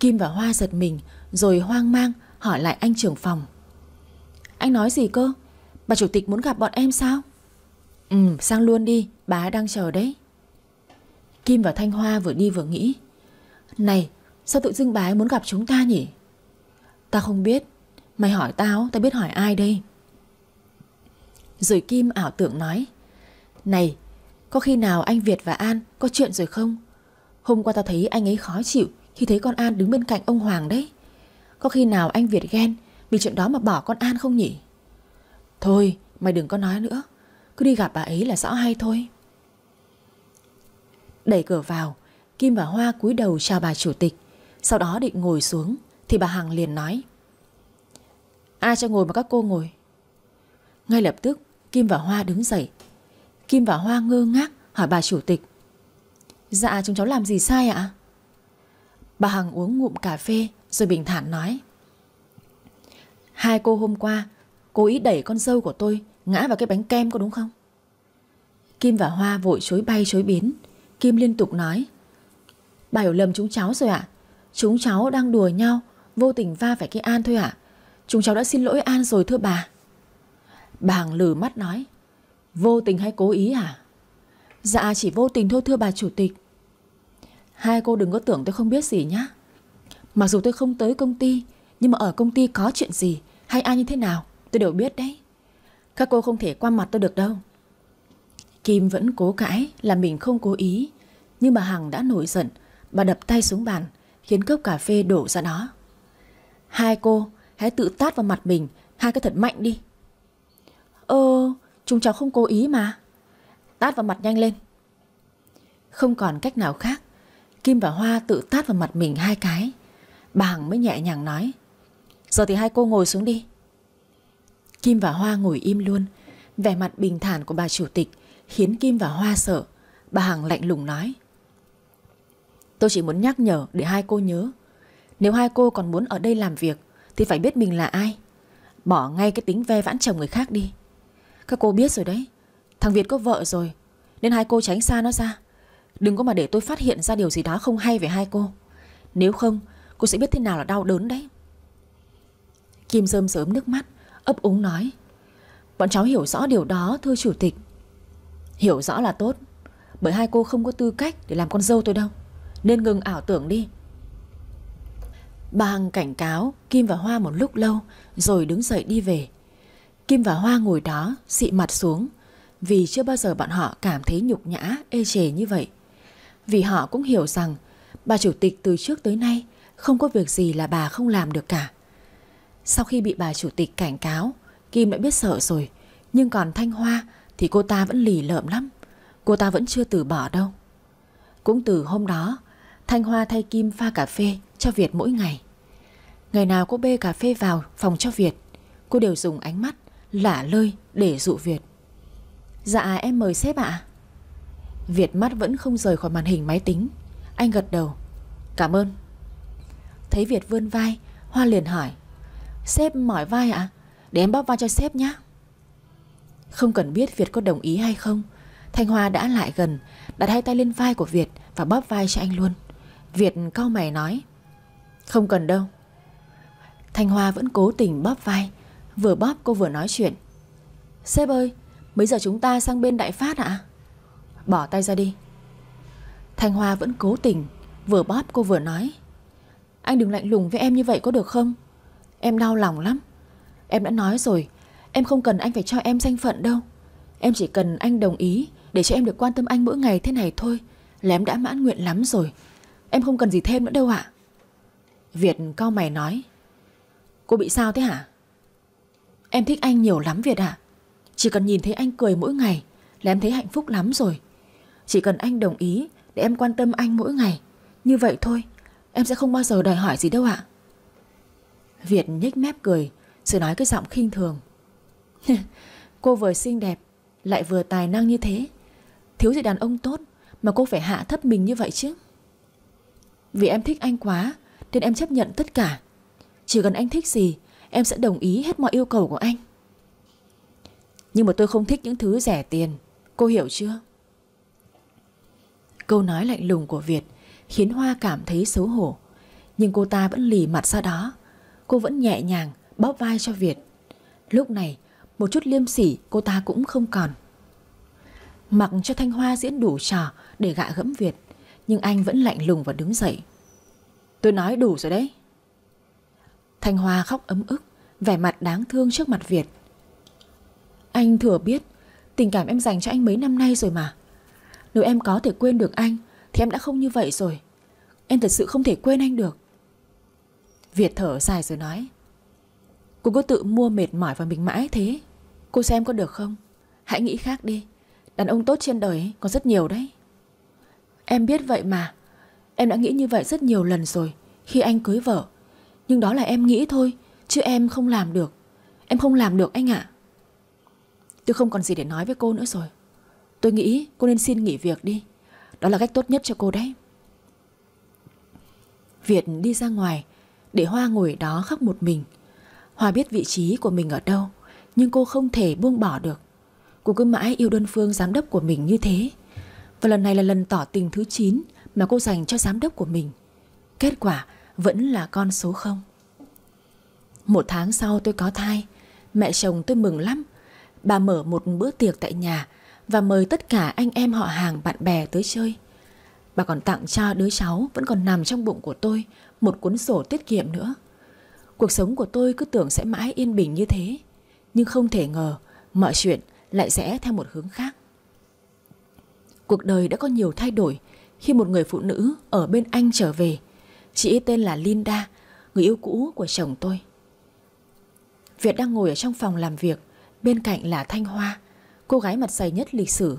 Kim và Hoa giật mình Rồi hoang mang hỏi lại anh trưởng phòng Anh nói gì cơ Bà chủ tịch muốn gặp bọn em sao Ừ sang luôn đi Bà đang chờ đấy Kim và Thanh Hoa vừa đi vừa nghĩ Này Sao tự dưng bà ấy muốn gặp chúng ta nhỉ Ta không biết Mày hỏi tao tao biết hỏi ai đây Rồi Kim ảo tưởng nói Này Có khi nào anh Việt và An có chuyện rồi không Hôm qua tao thấy anh ấy khó chịu Khi thấy con An đứng bên cạnh ông Hoàng đấy Có khi nào anh Việt ghen Vì chuyện đó mà bỏ con An không nhỉ Thôi mày đừng có nói nữa Cứ đi gặp bà ấy là rõ hay thôi Đẩy cửa vào Kim và Hoa cúi đầu chào bà chủ tịch sau đó định ngồi xuống Thì bà Hằng liền nói Ai cho ngồi mà các cô ngồi Ngay lập tức Kim và Hoa đứng dậy Kim và Hoa ngơ ngác hỏi bà chủ tịch Dạ chúng cháu làm gì sai ạ Bà Hằng uống ngụm cà phê Rồi bình thản nói Hai cô hôm qua cô ý đẩy con dâu của tôi Ngã vào cái bánh kem có đúng không Kim và Hoa vội chối bay chối biến Kim liên tục nói Bà hiểu lầm chúng cháu rồi ạ Chúng cháu đang đùa nhau Vô tình va phải cái An thôi ạ Chúng cháu đã xin lỗi An rồi thưa bà Bàng lử mắt nói Vô tình hay cố ý à Dạ chỉ vô tình thôi thưa bà chủ tịch Hai cô đừng có tưởng tôi không biết gì nhá Mặc dù tôi không tới công ty Nhưng mà ở công ty có chuyện gì Hay ai như thế nào tôi đều biết đấy Các cô không thể qua mặt tôi được đâu Kim vẫn cố cãi là mình không cố ý Nhưng bà Hằng đã nổi giận Bà đập tay xuống bàn khiến cốc cà phê đổ ra đó. Hai cô, hãy tự tát vào mặt mình, hai cái thật mạnh đi. Ơ, chúng cháu không cố ý mà. Tát vào mặt nhanh lên. Không còn cách nào khác, Kim và Hoa tự tát vào mặt mình hai cái. Bà Hằng mới nhẹ nhàng nói. Giờ thì hai cô ngồi xuống đi. Kim và Hoa ngồi im luôn. Vẻ mặt bình thản của bà chủ tịch khiến Kim và Hoa sợ. Bà Hằng lạnh lùng nói. Tôi chỉ muốn nhắc nhở để hai cô nhớ Nếu hai cô còn muốn ở đây làm việc Thì phải biết mình là ai Bỏ ngay cái tính ve vãn chồng người khác đi Các cô biết rồi đấy Thằng Việt có vợ rồi Nên hai cô tránh xa nó ra Đừng có mà để tôi phát hiện ra điều gì đó không hay về hai cô Nếu không Cô sẽ biết thế nào là đau đớn đấy Kim rơm sớm nước mắt Ấp úng nói Bọn cháu hiểu rõ điều đó thưa chủ tịch Hiểu rõ là tốt Bởi hai cô không có tư cách để làm con dâu tôi đâu nên ngừng ảo tưởng đi. Bà Hằng cảnh cáo Kim và Hoa một lúc lâu rồi đứng dậy đi về. Kim và Hoa ngồi đó xị mặt xuống vì chưa bao giờ bọn họ cảm thấy nhục nhã, ê chề như vậy. Vì họ cũng hiểu rằng bà chủ tịch từ trước tới nay không có việc gì là bà không làm được cả. Sau khi bị bà chủ tịch cảnh cáo, Kim đã biết sợ rồi, nhưng còn Thanh Hoa thì cô ta vẫn lì lợm lắm, cô ta vẫn chưa từ bỏ đâu. Cũng từ hôm đó, Thanh Hoa thay Kim pha cà phê cho Việt mỗi ngày. Ngày nào cô bê cà phê vào phòng cho Việt, cô đều dùng ánh mắt lả lơi để dụ Việt. Dạ em mời sếp ạ. Việt mắt vẫn không rời khỏi màn hình máy tính. Anh gật đầu. Cảm ơn. Thấy Việt vươn vai, Hoa liền hỏi. Sếp mỏi vai ạ? Để em bóp vai cho sếp nhé. Không cần biết Việt có đồng ý hay không Thanh Hoa đã lại gần Đặt hai tay lên vai của Việt Và bóp vai cho anh luôn Việt cau mày nói Không cần đâu Thanh Hoa vẫn cố tình bóp vai Vừa bóp cô vừa nói chuyện Sếp ơi mấy giờ chúng ta sang bên Đại Phát ạ à? Bỏ tay ra đi Thanh Hoa vẫn cố tình Vừa bóp cô vừa nói Anh đừng lạnh lùng với em như vậy có được không Em đau lòng lắm Em đã nói rồi Em không cần anh phải cho em danh phận đâu Em chỉ cần anh đồng ý Để cho em được quan tâm anh mỗi ngày thế này thôi Là em đã mãn nguyện lắm rồi Em không cần gì thêm nữa đâu ạ Việt cao mày nói Cô bị sao thế hả Em thích anh nhiều lắm Việt ạ à? Chỉ cần nhìn thấy anh cười mỗi ngày Là em thấy hạnh phúc lắm rồi Chỉ cần anh đồng ý Để em quan tâm anh mỗi ngày Như vậy thôi Em sẽ không bao giờ đòi hỏi gì đâu ạ Việt nhếch mép cười sự nói cái giọng khinh thường Cô vừa xinh đẹp Lại vừa tài năng như thế Thiếu gì đàn ông tốt Mà cô phải hạ thấp mình như vậy chứ vì em thích anh quá Nên em chấp nhận tất cả Chỉ cần anh thích gì Em sẽ đồng ý hết mọi yêu cầu của anh Nhưng mà tôi không thích những thứ rẻ tiền Cô hiểu chưa Câu nói lạnh lùng của Việt Khiến Hoa cảm thấy xấu hổ Nhưng cô ta vẫn lì mặt ra đó Cô vẫn nhẹ nhàng bóp vai cho Việt Lúc này Một chút liêm sỉ cô ta cũng không còn Mặc cho Thanh Hoa diễn đủ trò Để gạ gẫm Việt nhưng anh vẫn lạnh lùng và đứng dậy Tôi nói đủ rồi đấy Thanh Hoa khóc ấm ức Vẻ mặt đáng thương trước mặt Việt Anh thừa biết Tình cảm em dành cho anh mấy năm nay rồi mà Nếu em có thể quên được anh Thì em đã không như vậy rồi Em thật sự không thể quên anh được Việt thở dài rồi nói Cô cứ tự mua mệt mỏi vào mình mãi thế Cô xem có được không Hãy nghĩ khác đi Đàn ông tốt trên đời còn rất nhiều đấy Em biết vậy mà Em đã nghĩ như vậy rất nhiều lần rồi Khi anh cưới vợ Nhưng đó là em nghĩ thôi Chứ em không làm được Em không làm được anh ạ Tôi không còn gì để nói với cô nữa rồi Tôi nghĩ cô nên xin nghỉ việc đi Đó là cách tốt nhất cho cô đấy Việt đi ra ngoài Để Hoa ngồi đó khóc một mình Hoa biết vị trí của mình ở đâu Nhưng cô không thể buông bỏ được Cô cứ mãi yêu đơn phương giám đốc của mình như thế và lần này là lần tỏ tình thứ 9 mà cô dành cho giám đốc của mình. Kết quả vẫn là con số 0. Một tháng sau tôi có thai, mẹ chồng tôi mừng lắm. Bà mở một bữa tiệc tại nhà và mời tất cả anh em họ hàng bạn bè tới chơi. Bà còn tặng cho đứa cháu vẫn còn nằm trong bụng của tôi một cuốn sổ tiết kiệm nữa. Cuộc sống của tôi cứ tưởng sẽ mãi yên bình như thế, nhưng không thể ngờ mọi chuyện lại sẽ theo một hướng khác. Cuộc đời đã có nhiều thay đổi khi một người phụ nữ ở bên Anh trở về. Chị tên là Linda, người yêu cũ của chồng tôi. Việt đang ngồi ở trong phòng làm việc, bên cạnh là Thanh Hoa, cô gái mặt dày nhất lịch sử.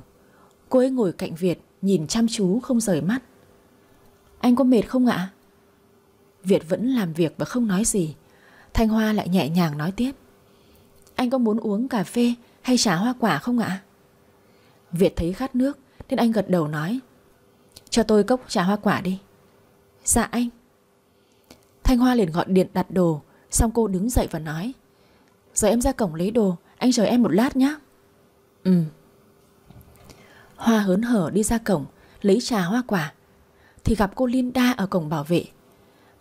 Cô ấy ngồi cạnh Việt, nhìn chăm chú không rời mắt. Anh có mệt không ạ? Việt vẫn làm việc và không nói gì. Thanh Hoa lại nhẹ nhàng nói tiếp. Anh có muốn uống cà phê hay trà hoa quả không ạ? Việt thấy khát nước, Thiên Anh gật đầu nói Cho tôi cốc trà hoa quả đi Dạ anh Thanh Hoa liền gọi điện đặt đồ Xong cô đứng dậy và nói Giờ em ra cổng lấy đồ Anh chờ em một lát nhé Ừ Hoa hớn hở đi ra cổng Lấy trà hoa quả Thì gặp cô Linda ở cổng bảo vệ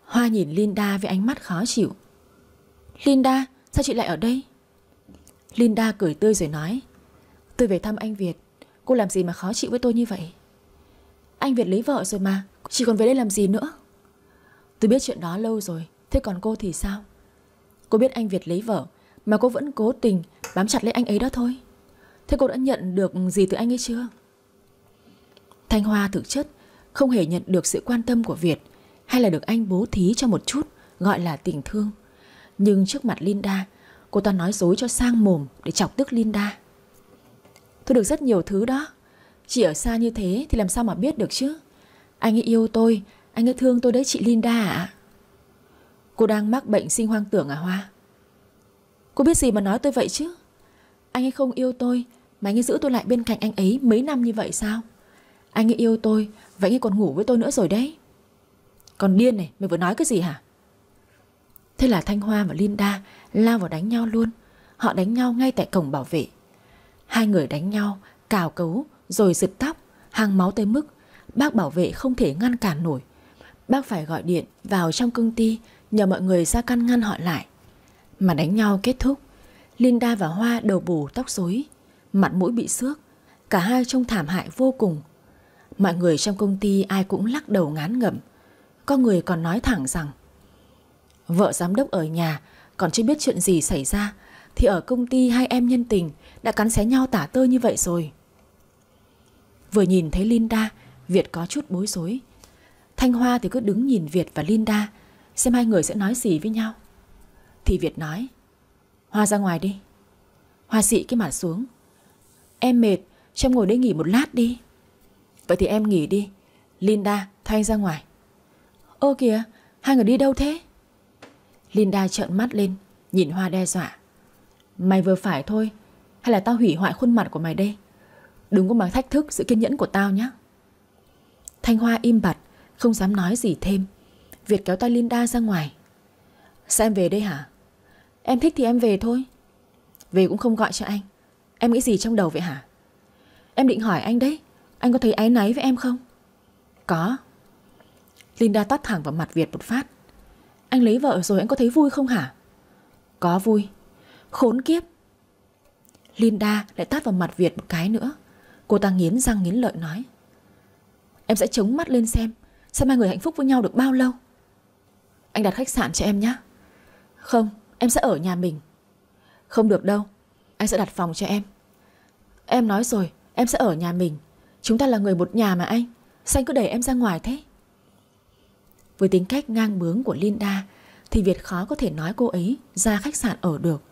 Hoa nhìn Linda với ánh mắt khó chịu Linda sao chị lại ở đây Linda cười tươi rồi nói Tôi về thăm anh Việt Cô làm gì mà khó chịu với tôi như vậy Anh Việt lấy vợ rồi mà chỉ còn về đây làm gì nữa Tôi biết chuyện đó lâu rồi Thế còn cô thì sao Cô biết anh Việt lấy vợ Mà cô vẫn cố tình bám chặt lấy anh ấy đó thôi Thế cô đã nhận được gì từ anh ấy chưa Thanh Hoa thực chất Không hề nhận được sự quan tâm của Việt Hay là được anh bố thí cho một chút Gọi là tình thương Nhưng trước mặt Linda Cô ta nói dối cho sang mồm Để chọc tức Linda Tôi được rất nhiều thứ đó Chị ở xa như thế thì làm sao mà biết được chứ Anh ấy yêu tôi Anh ấy thương tôi đấy chị Linda ạ à? Cô đang mắc bệnh sinh hoang tưởng à Hoa Cô biết gì mà nói tôi vậy chứ Anh ấy không yêu tôi Mà anh ấy giữ tôi lại bên cạnh anh ấy mấy năm như vậy sao Anh ấy yêu tôi Vậy anh ấy còn ngủ với tôi nữa rồi đấy Còn điên này mày vừa nói cái gì hả Thế là Thanh Hoa và Linda lao vào đánh nhau luôn Họ đánh nhau ngay tại cổng bảo vệ Hai người đánh nhau, cào cấu, rồi giật tóc, hàng máu tới mức bác bảo vệ không thể ngăn cản nổi. Bác phải gọi điện vào trong công ty nhờ mọi người ra căn ngăn họ lại. Mà đánh nhau kết thúc, Linda và Hoa đầu bù tóc rối, mặt mũi bị xước, cả hai trông thảm hại vô cùng. Mọi người trong công ty ai cũng lắc đầu ngán ngẩm. Có người còn nói thẳng rằng Vợ giám đốc ở nhà còn chưa biết chuyện gì xảy ra thì ở công ty hai em nhân tình – đã cắn xé nhau tả tơi như vậy rồi. Vừa nhìn thấy Linda, Việt có chút bối rối. Thanh Hoa thì cứ đứng nhìn Việt và Linda, xem hai người sẽ nói gì với nhau. Thì Việt nói, Hoa ra ngoài đi. Hoa dị cái mặt xuống. Em mệt, cho em ngồi đây nghỉ một lát đi. Vậy thì em nghỉ đi. Linda, thay ra ngoài. Ô kìa, hai người đi đâu thế? Linda trợn mắt lên, nhìn Hoa đe dọa. Mày vừa phải thôi, hay là tao hủy hoại khuôn mặt của mày đây? Đừng có mà thách thức sự kiên nhẫn của tao nhé. Thanh Hoa im bặt, không dám nói gì thêm. Việt kéo tay Linda ra ngoài. Sao em về đây hả? Em thích thì em về thôi. Về cũng không gọi cho anh. Em nghĩ gì trong đầu vậy hả? Em định hỏi anh đấy. Anh có thấy áy náy với em không? Có. Linda tắt thẳng vào mặt Việt một phát. Anh lấy vợ rồi anh có thấy vui không hả? Có vui. Khốn kiếp. Linda lại tát vào mặt Việt một cái nữa Cô ta nghiến răng nghiến lợi nói Em sẽ chống mắt lên xem Xem hai người hạnh phúc với nhau được bao lâu Anh đặt khách sạn cho em nhé Không, em sẽ ở nhà mình Không được đâu Anh sẽ đặt phòng cho em Em nói rồi, em sẽ ở nhà mình Chúng ta là người một nhà mà anh Sao anh cứ đẩy em ra ngoài thế Với tính cách ngang bướng của Linda Thì Việt khó có thể nói cô ấy ra khách sạn ở được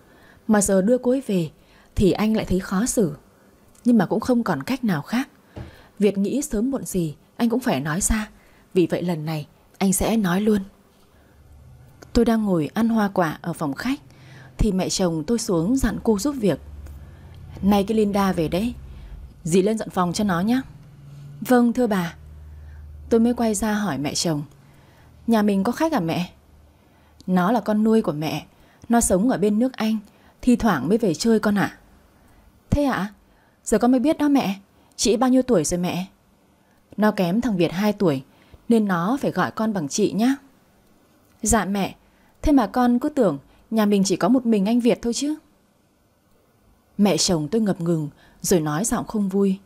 Mà giờ đưa cô ấy về thì anh lại thấy khó xử. Nhưng mà cũng không còn cách nào khác. Việt nghĩ sớm muộn gì anh cũng phải nói ra. Vì vậy lần này anh sẽ nói luôn. Tôi đang ngồi ăn hoa quả ở phòng khách thì mẹ chồng tôi xuống dặn cô giúp việc. Này cái Linda về đấy, dì lên dọn phòng cho nó nhé. Vâng thưa bà. Tôi mới quay ra hỏi mẹ chồng. Nhà mình có khách à mẹ? Nó là con nuôi của mẹ, nó sống ở bên nước Anh, thi thoảng mới về chơi con ạ. À. Thế ạ? À? Giờ con mới biết đó mẹ. Chị bao nhiêu tuổi rồi mẹ? Nó kém thằng Việt 2 tuổi nên nó phải gọi con bằng chị nhá Dạ mẹ, thế mà con cứ tưởng nhà mình chỉ có một mình anh Việt thôi chứ. Mẹ chồng tôi ngập ngừng rồi nói giọng không vui.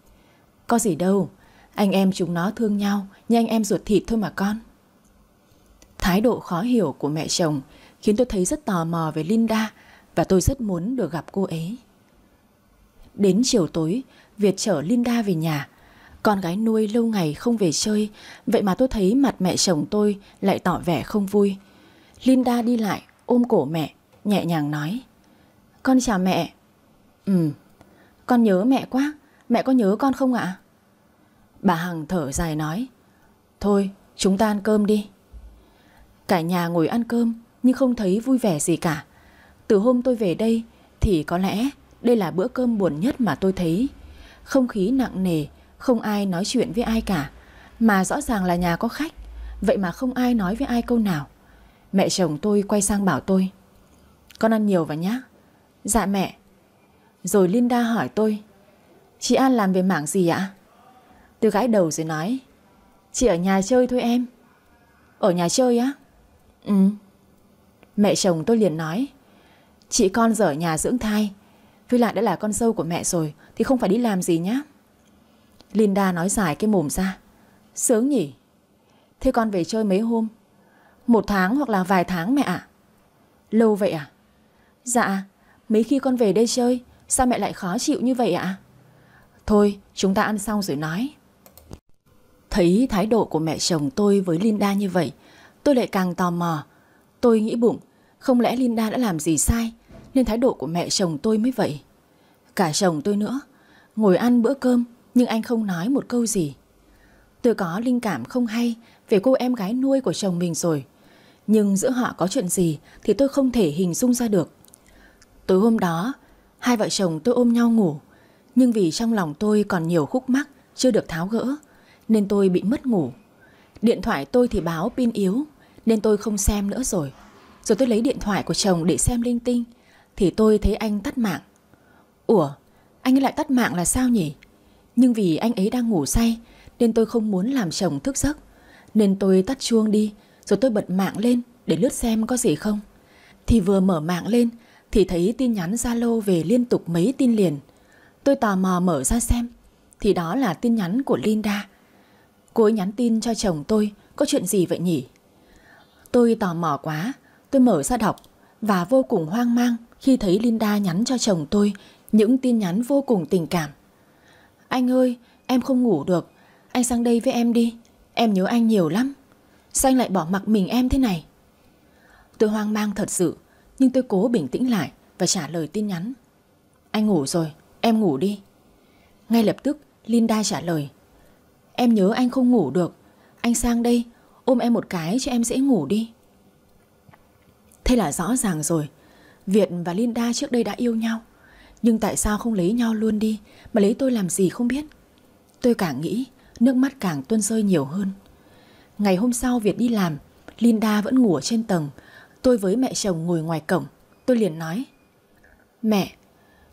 Có gì đâu, anh em chúng nó thương nhau như anh em ruột thịt thôi mà con. Thái độ khó hiểu của mẹ chồng khiến tôi thấy rất tò mò về Linda và tôi rất muốn được gặp cô ấy. Đến chiều tối, Việt chở Linda về nhà. Con gái nuôi lâu ngày không về chơi, vậy mà tôi thấy mặt mẹ chồng tôi lại tỏ vẻ không vui. Linda đi lại, ôm cổ mẹ, nhẹ nhàng nói. Con chào mẹ. Ừ, con nhớ mẹ quá, mẹ có nhớ con không ạ? Bà Hằng thở dài nói. Thôi, chúng ta ăn cơm đi. Cả nhà ngồi ăn cơm nhưng không thấy vui vẻ gì cả. Từ hôm tôi về đây thì có lẽ đây là bữa cơm buồn nhất mà tôi thấy. Không khí nặng nề, không ai nói chuyện với ai cả. Mà rõ ràng là nhà có khách, vậy mà không ai nói với ai câu nào. Mẹ chồng tôi quay sang bảo tôi. Con ăn nhiều vào nhá. Dạ mẹ. Rồi Linda hỏi tôi. Chị An làm về mảng gì ạ? Tôi gãi đầu rồi nói. Chị ở nhà chơi thôi em. Ở nhà chơi á? Ừ. Mẹ chồng tôi liền nói. Chị con giờ ở nhà dưỡng thai. Phi Lại đã là con dâu của mẹ rồi Thì không phải đi làm gì nhá Linda nói dài cái mồm ra Sướng nhỉ Thế con về chơi mấy hôm Một tháng hoặc là vài tháng mẹ ạ Lâu vậy à Dạ Mấy khi con về đây chơi Sao mẹ lại khó chịu như vậy ạ Thôi chúng ta ăn xong rồi nói Thấy thái độ của mẹ chồng tôi với Linda như vậy Tôi lại càng tò mò Tôi nghĩ bụng Không lẽ Linda đã làm gì sai nên thái độ của mẹ chồng tôi mới vậy. Cả chồng tôi nữa, ngồi ăn bữa cơm nhưng anh không nói một câu gì. Tôi có linh cảm không hay về cô em gái nuôi của chồng mình rồi. Nhưng giữa họ có chuyện gì thì tôi không thể hình dung ra được. Tối hôm đó, hai vợ chồng tôi ôm nhau ngủ. Nhưng vì trong lòng tôi còn nhiều khúc mắc chưa được tháo gỡ, nên tôi bị mất ngủ. Điện thoại tôi thì báo pin yếu, nên tôi không xem nữa rồi. Rồi tôi lấy điện thoại của chồng để xem linh tinh. Thì tôi thấy anh tắt mạng Ủa anh lại tắt mạng là sao nhỉ Nhưng vì anh ấy đang ngủ say Nên tôi không muốn làm chồng thức giấc Nên tôi tắt chuông đi Rồi tôi bật mạng lên để lướt xem có gì không Thì vừa mở mạng lên Thì thấy tin nhắn Zalo về liên tục mấy tin liền Tôi tò mò mở ra xem Thì đó là tin nhắn của Linda Cô ấy nhắn tin cho chồng tôi Có chuyện gì vậy nhỉ Tôi tò mò quá Tôi mở ra đọc và vô cùng hoang mang khi thấy Linda nhắn cho chồng tôi những tin nhắn vô cùng tình cảm. Anh ơi, em không ngủ được, anh sang đây với em đi, em nhớ anh nhiều lắm. Sao anh lại bỏ mặc mình em thế này? Tôi hoang mang thật sự, nhưng tôi cố bình tĩnh lại và trả lời tin nhắn. Anh ngủ rồi, em ngủ đi. Ngay lập tức Linda trả lời Em nhớ anh không ngủ được Anh sang đây ôm em một cái cho em dễ ngủ đi Thế là rõ ràng rồi Việt và Linda trước đây đã yêu nhau Nhưng tại sao không lấy nhau luôn đi Mà lấy tôi làm gì không biết Tôi càng nghĩ Nước mắt càng tuôn rơi nhiều hơn Ngày hôm sau Việt đi làm Linda vẫn ngủ ở trên tầng Tôi với mẹ chồng ngồi ngoài cổng Tôi liền nói Mẹ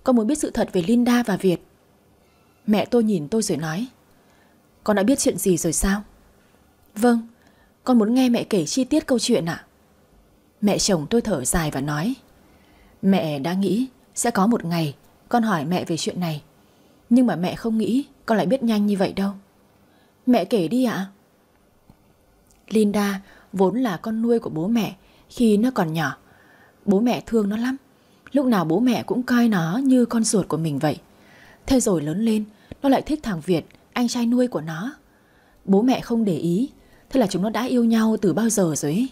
Con muốn biết sự thật về Linda và Việt Mẹ tôi nhìn tôi rồi nói Con đã biết chuyện gì rồi sao Vâng Con muốn nghe mẹ kể chi tiết câu chuyện ạ à? Mẹ chồng tôi thở dài và nói Mẹ đã nghĩ sẽ có một ngày con hỏi mẹ về chuyện này Nhưng mà mẹ không nghĩ con lại biết nhanh như vậy đâu Mẹ kể đi ạ Linda vốn là con nuôi của bố mẹ khi nó còn nhỏ Bố mẹ thương nó lắm Lúc nào bố mẹ cũng coi nó như con ruột của mình vậy Thế rồi lớn lên Nó lại thích thằng Việt Anh trai nuôi của nó Bố mẹ không để ý Thế là chúng nó đã yêu nhau từ bao giờ rồi ấy.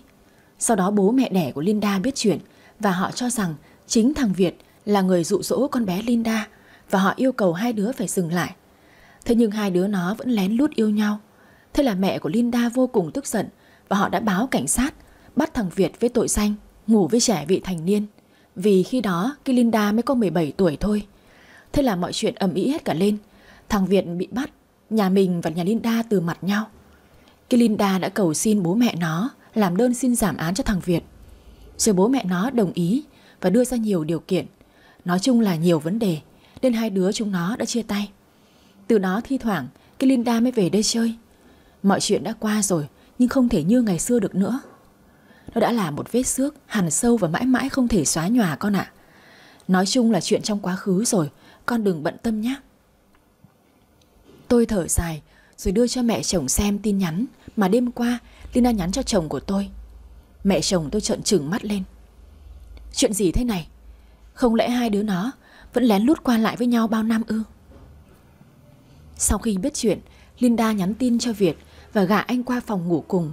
Sau đó bố mẹ đẻ của Linda biết chuyện và họ cho rằng chính thằng Việt là người dụ dỗ con bé Linda và họ yêu cầu hai đứa phải dừng lại. Thế nhưng hai đứa nó vẫn lén lút yêu nhau. Thế là mẹ của Linda vô cùng tức giận và họ đã báo cảnh sát bắt thằng Việt với tội danh ngủ với trẻ vị thành niên. Vì khi đó cái Linda mới có 17 tuổi thôi. Thế là mọi chuyện ầm ĩ hết cả lên. Thằng Việt bị bắt, nhà mình và nhà Linda từ mặt nhau. Cái Linda đã cầu xin bố mẹ nó làm đơn xin giảm án cho thằng Việt. Rồi bố mẹ nó đồng ý và đưa ra nhiều điều kiện. Nói chung là nhiều vấn đề nên hai đứa chúng nó đã chia tay. Từ đó thi thoảng cái Linda mới về đây chơi. Mọi chuyện đã qua rồi nhưng không thể như ngày xưa được nữa. Nó đã là một vết xước hằn sâu và mãi mãi không thể xóa nhòa con ạ. Nói chung là chuyện trong quá khứ rồi, con đừng bận tâm nhé. Tôi thở dài rồi đưa cho mẹ chồng xem tin nhắn mà đêm qua Lina nhắn cho chồng của tôi Mẹ chồng tôi trợn trừng mắt lên Chuyện gì thế này Không lẽ hai đứa nó Vẫn lén lút qua lại với nhau bao năm ư Sau khi biết chuyện Linda nhắn tin cho Việt Và gạ anh qua phòng ngủ cùng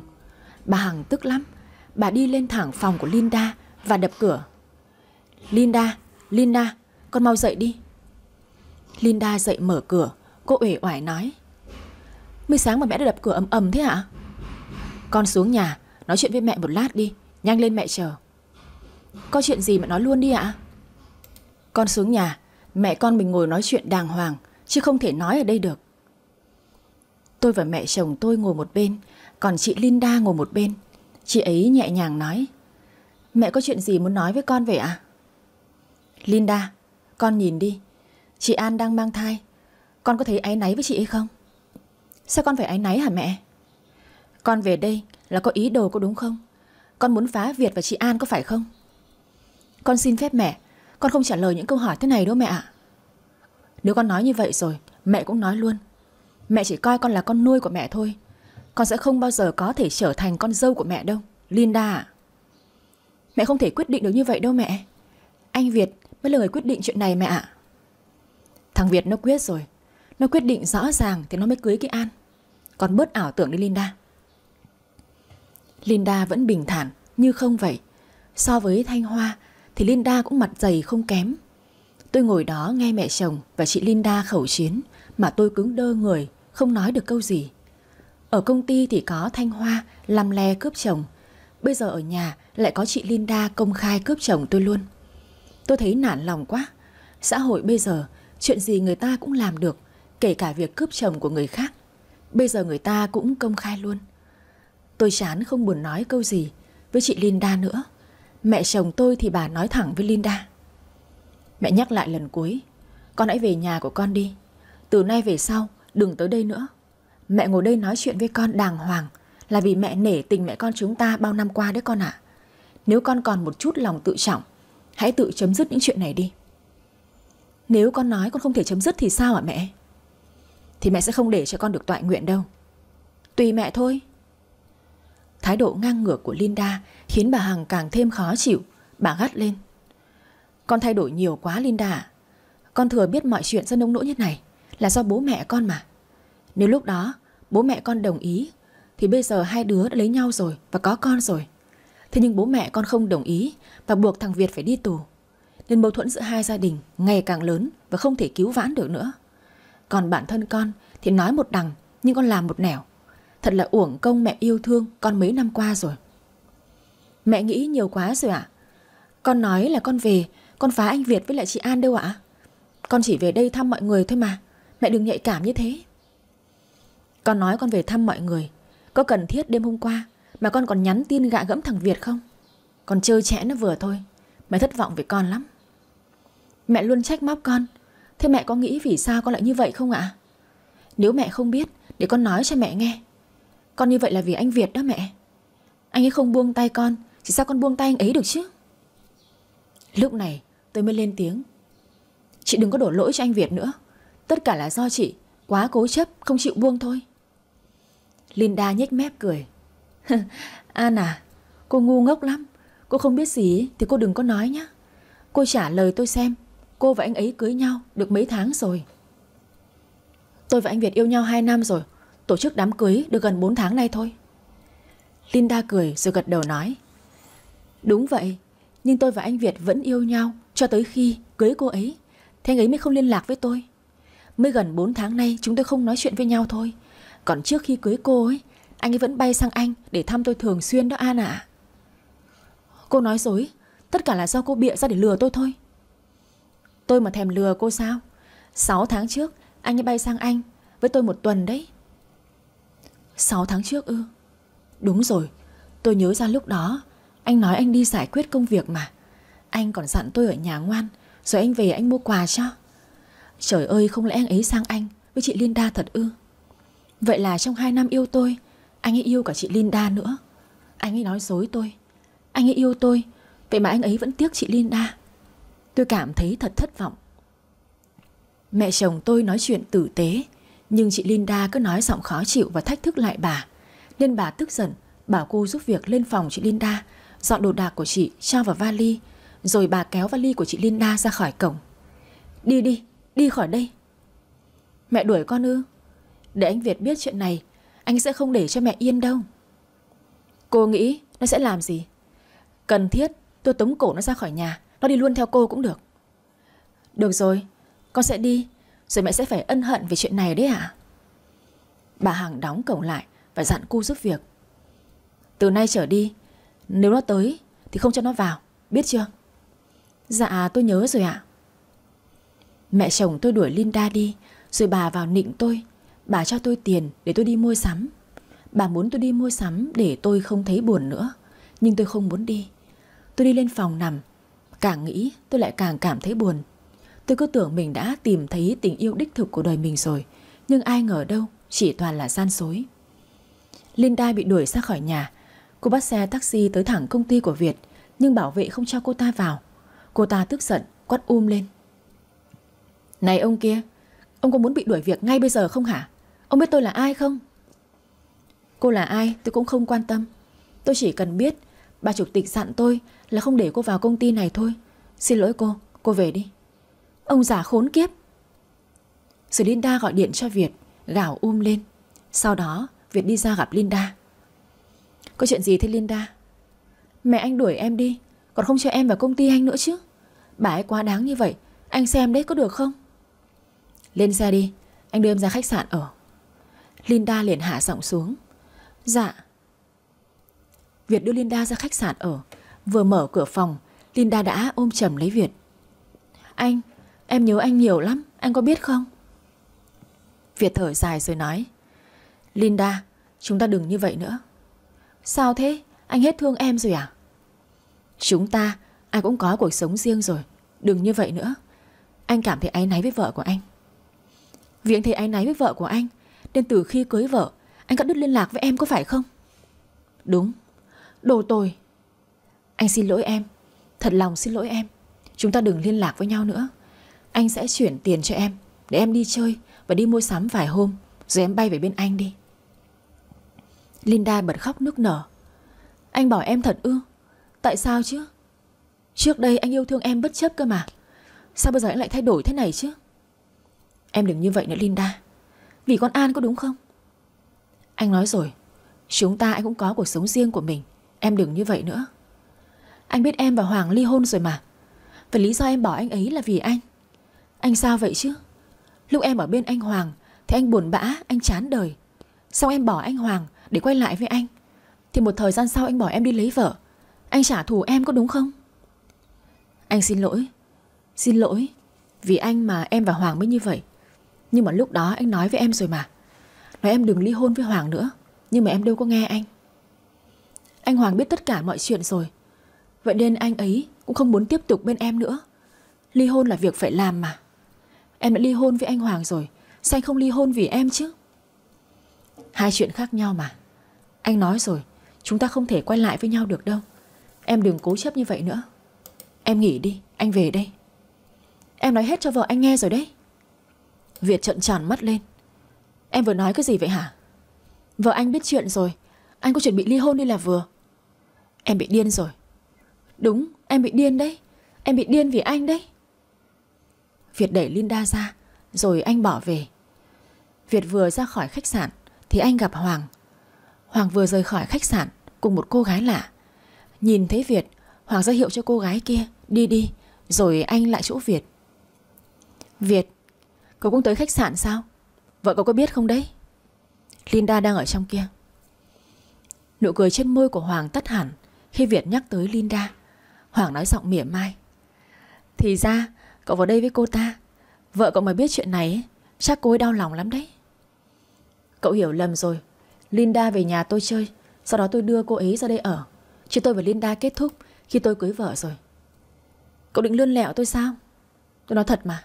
Bà Hằng tức lắm Bà đi lên thẳng phòng của Linda Và đập cửa Linda, Linda, con mau dậy đi Linda dậy mở cửa Cô uể oải nói Mới sáng mà mẹ đã đập cửa ầm ầm thế hả con xuống nhà Nói chuyện với mẹ một lát đi Nhanh lên mẹ chờ Có chuyện gì mà nói luôn đi ạ Con xuống nhà Mẹ con mình ngồi nói chuyện đàng hoàng Chứ không thể nói ở đây được Tôi và mẹ chồng tôi ngồi một bên Còn chị Linda ngồi một bên Chị ấy nhẹ nhàng nói Mẹ có chuyện gì muốn nói với con vậy ạ à? Linda Con nhìn đi Chị An đang mang thai Con có thấy ái náy với chị ấy không Sao con phải ái náy hả mẹ con về đây là có ý đồ có đúng không? Con muốn phá Việt và chị An có phải không? Con xin phép mẹ Con không trả lời những câu hỏi thế này đâu mẹ ạ Nếu con nói như vậy rồi Mẹ cũng nói luôn Mẹ chỉ coi con là con nuôi của mẹ thôi Con sẽ không bao giờ có thể trở thành con dâu của mẹ đâu Linda ạ Mẹ không thể quyết định được như vậy đâu mẹ Anh Việt mới là người quyết định chuyện này mẹ ạ Thằng Việt nó quyết rồi Nó quyết định rõ ràng thì nó mới cưới cái An Còn bớt ảo tưởng đi Linda Linda vẫn bình thản như không vậy So với Thanh Hoa Thì Linda cũng mặt dày không kém Tôi ngồi đó nghe mẹ chồng và chị Linda khẩu chiến Mà tôi cứng đơ người Không nói được câu gì Ở công ty thì có Thanh Hoa Làm lè cướp chồng Bây giờ ở nhà lại có chị Linda công khai cướp chồng tôi luôn Tôi thấy nản lòng quá Xã hội bây giờ Chuyện gì người ta cũng làm được Kể cả việc cướp chồng của người khác Bây giờ người ta cũng công khai luôn Tôi chán không buồn nói câu gì với chị Linda nữa. Mẹ chồng tôi thì bà nói thẳng với Linda. Mẹ nhắc lại lần cuối, con hãy về nhà của con đi. Từ nay về sau, đừng tới đây nữa. Mẹ ngồi đây nói chuyện với con đàng hoàng là vì mẹ nể tình mẹ con chúng ta bao năm qua đấy con ạ. Nếu con còn một chút lòng tự trọng, hãy tự chấm dứt những chuyện này đi. Nếu con nói con không thể chấm dứt thì sao ạ mẹ? Thì mẹ sẽ không để cho con được tọa nguyện đâu. Tùy mẹ thôi. Thái độ ngang ngược của Linda khiến bà Hằng càng thêm khó chịu. Bà gắt lên. Con thay đổi nhiều quá Linda Con thừa biết mọi chuyện dân ông nỗi như này là do bố mẹ con mà. Nếu lúc đó bố mẹ con đồng ý thì bây giờ hai đứa đã lấy nhau rồi và có con rồi. Thế nhưng bố mẹ con không đồng ý và buộc thằng Việt phải đi tù. Nên mâu thuẫn giữa hai gia đình ngày càng lớn và không thể cứu vãn được nữa. Còn bản thân con thì nói một đằng nhưng con làm một nẻo. Thật là uổng công mẹ yêu thương con mấy năm qua rồi. Mẹ nghĩ nhiều quá rồi ạ. Con nói là con về, con phá anh Việt với lại chị An đâu ạ? Con chỉ về đây thăm mọi người thôi mà. Mẹ đừng nhạy cảm như thế. Con nói con về thăm mọi người. Có cần thiết đêm hôm qua mà con còn nhắn tin gạ gẫm thằng Việt không? Con chơi trẻ nó vừa thôi. Mẹ thất vọng về con lắm. Mẹ luôn trách móc con. Thế mẹ có nghĩ vì sao con lại như vậy không ạ? Nếu mẹ không biết, để con nói cho mẹ nghe. Con như vậy là vì anh Việt đó mẹ Anh ấy không buông tay con Chỉ sao con buông tay anh ấy được chứ Lúc này tôi mới lên tiếng Chị đừng có đổ lỗi cho anh Việt nữa Tất cả là do chị Quá cố chấp không chịu buông thôi Linda nhếch mép cười. cười An à Cô ngu ngốc lắm Cô không biết gì thì cô đừng có nói nhé Cô trả lời tôi xem Cô và anh ấy cưới nhau được mấy tháng rồi Tôi và anh Việt yêu nhau 2 năm rồi Tổ chức đám cưới được gần 4 tháng nay thôi Linda cười rồi gật đầu nói Đúng vậy Nhưng tôi và anh Việt vẫn yêu nhau Cho tới khi cưới cô ấy Thế anh ấy mới không liên lạc với tôi Mới gần 4 tháng nay chúng tôi không nói chuyện với nhau thôi Còn trước khi cưới cô ấy Anh ấy vẫn bay sang Anh để thăm tôi thường xuyên đó An ạ Cô nói dối Tất cả là do cô bịa ra để lừa tôi thôi Tôi mà thèm lừa cô sao 6 tháng trước Anh ấy bay sang Anh Với tôi một tuần đấy 6 tháng trước ư Đúng rồi Tôi nhớ ra lúc đó Anh nói anh đi giải quyết công việc mà Anh còn dặn tôi ở nhà ngoan Rồi anh về anh mua quà cho Trời ơi không lẽ anh ấy sang anh Với chị Linda thật ư Vậy là trong 2 năm yêu tôi Anh ấy yêu cả chị Linda nữa Anh ấy nói dối tôi Anh ấy yêu tôi Vậy mà anh ấy vẫn tiếc chị Linda Tôi cảm thấy thật thất vọng Mẹ chồng tôi nói chuyện tử tế nhưng chị Linda cứ nói giọng khó chịu và thách thức lại bà. Nên bà tức giận, bảo cô giúp việc lên phòng chị Linda, dọn đồ đạc của chị, cho vào vali. Rồi bà kéo vali của chị Linda ra khỏi cổng. Đi đi, đi khỏi đây. Mẹ đuổi con ư? Để anh Việt biết chuyện này, anh sẽ không để cho mẹ yên đâu. Cô nghĩ nó sẽ làm gì? Cần thiết, tôi tống cổ nó ra khỏi nhà, nó đi luôn theo cô cũng được. Được rồi, con sẽ đi, rồi mẹ sẽ phải ân hận về chuyện này đấy hả Bà Hằng đóng cổng lại Và dặn cu giúp việc Từ nay trở đi Nếu nó tới thì không cho nó vào Biết chưa Dạ tôi nhớ rồi ạ Mẹ chồng tôi đuổi Linda đi Rồi bà vào nịnh tôi Bà cho tôi tiền để tôi đi mua sắm Bà muốn tôi đi mua sắm để tôi không thấy buồn nữa Nhưng tôi không muốn đi Tôi đi lên phòng nằm Càng nghĩ tôi lại càng cảm thấy buồn Tôi cứ tưởng mình đã tìm thấy tình yêu đích thực của đời mình rồi Nhưng ai ngờ đâu Chỉ toàn là gian dối Linda bị đuổi ra khỏi nhà Cô bắt xe taxi tới thẳng công ty của Việt Nhưng bảo vệ không cho cô ta vào Cô ta tức giận quát um lên Này ông kia Ông có muốn bị đuổi việc ngay bây giờ không hả Ông biết tôi là ai không Cô là ai tôi cũng không quan tâm Tôi chỉ cần biết Bà chủ tịch dặn tôi là không để cô vào công ty này thôi Xin lỗi cô, cô về đi Ông giả khốn kiếp Rồi Linda gọi điện cho Việt Gào um lên Sau đó Việt đi ra gặp Linda Có chuyện gì thế Linda Mẹ anh đuổi em đi Còn không cho em vào công ty anh nữa chứ Bà ấy quá đáng như vậy Anh xem đấy có được không Lên xe đi Anh đưa em ra khách sạn ở Linda liền hạ giọng xuống Dạ Việt đưa Linda ra khách sạn ở Vừa mở cửa phòng Linda đã ôm chầm lấy Việt Anh Em nhớ anh nhiều lắm, anh có biết không? Việt thở dài rồi nói Linda, chúng ta đừng như vậy nữa Sao thế? Anh hết thương em rồi à? Chúng ta, ai cũng có cuộc sống riêng rồi Đừng như vậy nữa Anh cảm thấy áy náy với vợ của anh Viện thấy áy náy với vợ của anh Nên từ khi cưới vợ Anh cắt đứt liên lạc với em có phải không? Đúng Đồ tồi Anh xin lỗi em Thật lòng xin lỗi em Chúng ta đừng liên lạc với nhau nữa anh sẽ chuyển tiền cho em Để em đi chơi và đi mua sắm vài hôm Rồi em bay về bên anh đi Linda bật khóc nức nở Anh bỏ em thật ư Tại sao chứ Trước đây anh yêu thương em bất chấp cơ mà Sao bây giờ anh lại thay đổi thế này chứ Em đừng như vậy nữa Linda Vì con An có đúng không Anh nói rồi Chúng ta anh cũng có cuộc sống riêng của mình Em đừng như vậy nữa Anh biết em và Hoàng ly hôn rồi mà Và lý do em bỏ anh ấy là vì anh anh sao vậy chứ? Lúc em ở bên anh Hoàng thì anh buồn bã, anh chán đời. Xong em bỏ anh Hoàng để quay lại với anh. Thì một thời gian sau anh bỏ em đi lấy vợ. Anh trả thù em có đúng không? Anh xin lỗi. Xin lỗi vì anh mà em và Hoàng mới như vậy. Nhưng mà lúc đó anh nói với em rồi mà. Nói em đừng ly hôn với Hoàng nữa. Nhưng mà em đâu có nghe anh. Anh Hoàng biết tất cả mọi chuyện rồi. Vậy nên anh ấy cũng không muốn tiếp tục bên em nữa. Ly hôn là việc phải làm mà. Em đã ly hôn với anh Hoàng rồi Sao anh không ly hôn vì em chứ Hai chuyện khác nhau mà Anh nói rồi Chúng ta không thể quay lại với nhau được đâu Em đừng cố chấp như vậy nữa Em nghỉ đi, anh về đây Em nói hết cho vợ anh nghe rồi đấy Việt trợn tròn mắt lên Em vừa nói cái gì vậy hả Vợ anh biết chuyện rồi Anh có chuẩn bị ly hôn đi là vừa Em bị điên rồi Đúng, em bị điên đấy Em bị điên vì anh đấy Việt đẩy Linda ra Rồi anh bỏ về Việt vừa ra khỏi khách sạn Thì anh gặp Hoàng Hoàng vừa rời khỏi khách sạn Cùng một cô gái lạ Nhìn thấy Việt Hoàng ra hiệu cho cô gái kia Đi đi Rồi anh lại chỗ Việt Việt Cậu cũng tới khách sạn sao Vợ cậu có biết không đấy Linda đang ở trong kia Nụ cười trên môi của Hoàng tắt hẳn Khi Việt nhắc tới Linda Hoàng nói giọng mỉa mai Thì ra Cậu vào đây với cô ta Vợ cậu mà biết chuyện này Chắc cô ấy đau lòng lắm đấy Cậu hiểu lầm rồi Linda về nhà tôi chơi Sau đó tôi đưa cô ấy ra đây ở Chứ tôi và Linda kết thúc khi tôi cưới vợ rồi Cậu định lươn lẹo tôi sao Tôi nói thật mà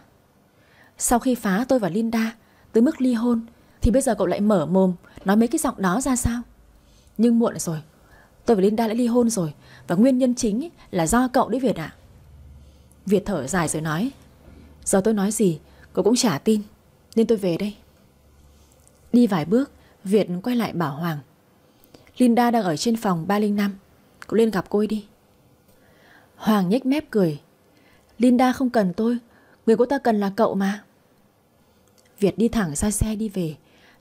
Sau khi phá tôi và Linda Tới mức ly hôn Thì bây giờ cậu lại mở mồm Nói mấy cái giọng đó ra sao Nhưng muộn rồi Tôi và Linda đã ly hôn rồi Và nguyên nhân chính là do cậu đấy Việt ạ à. Việt thở dài rồi nói Giờ tôi nói gì Cậu cũng chả tin Nên tôi về đây Đi vài bước Việt quay lại bảo Hoàng Linda đang ở trên phòng 305 Cậu lên gặp cô ấy đi Hoàng nhếch mép cười Linda không cần tôi Người cô ta cần là cậu mà Việt đi thẳng ra xe đi về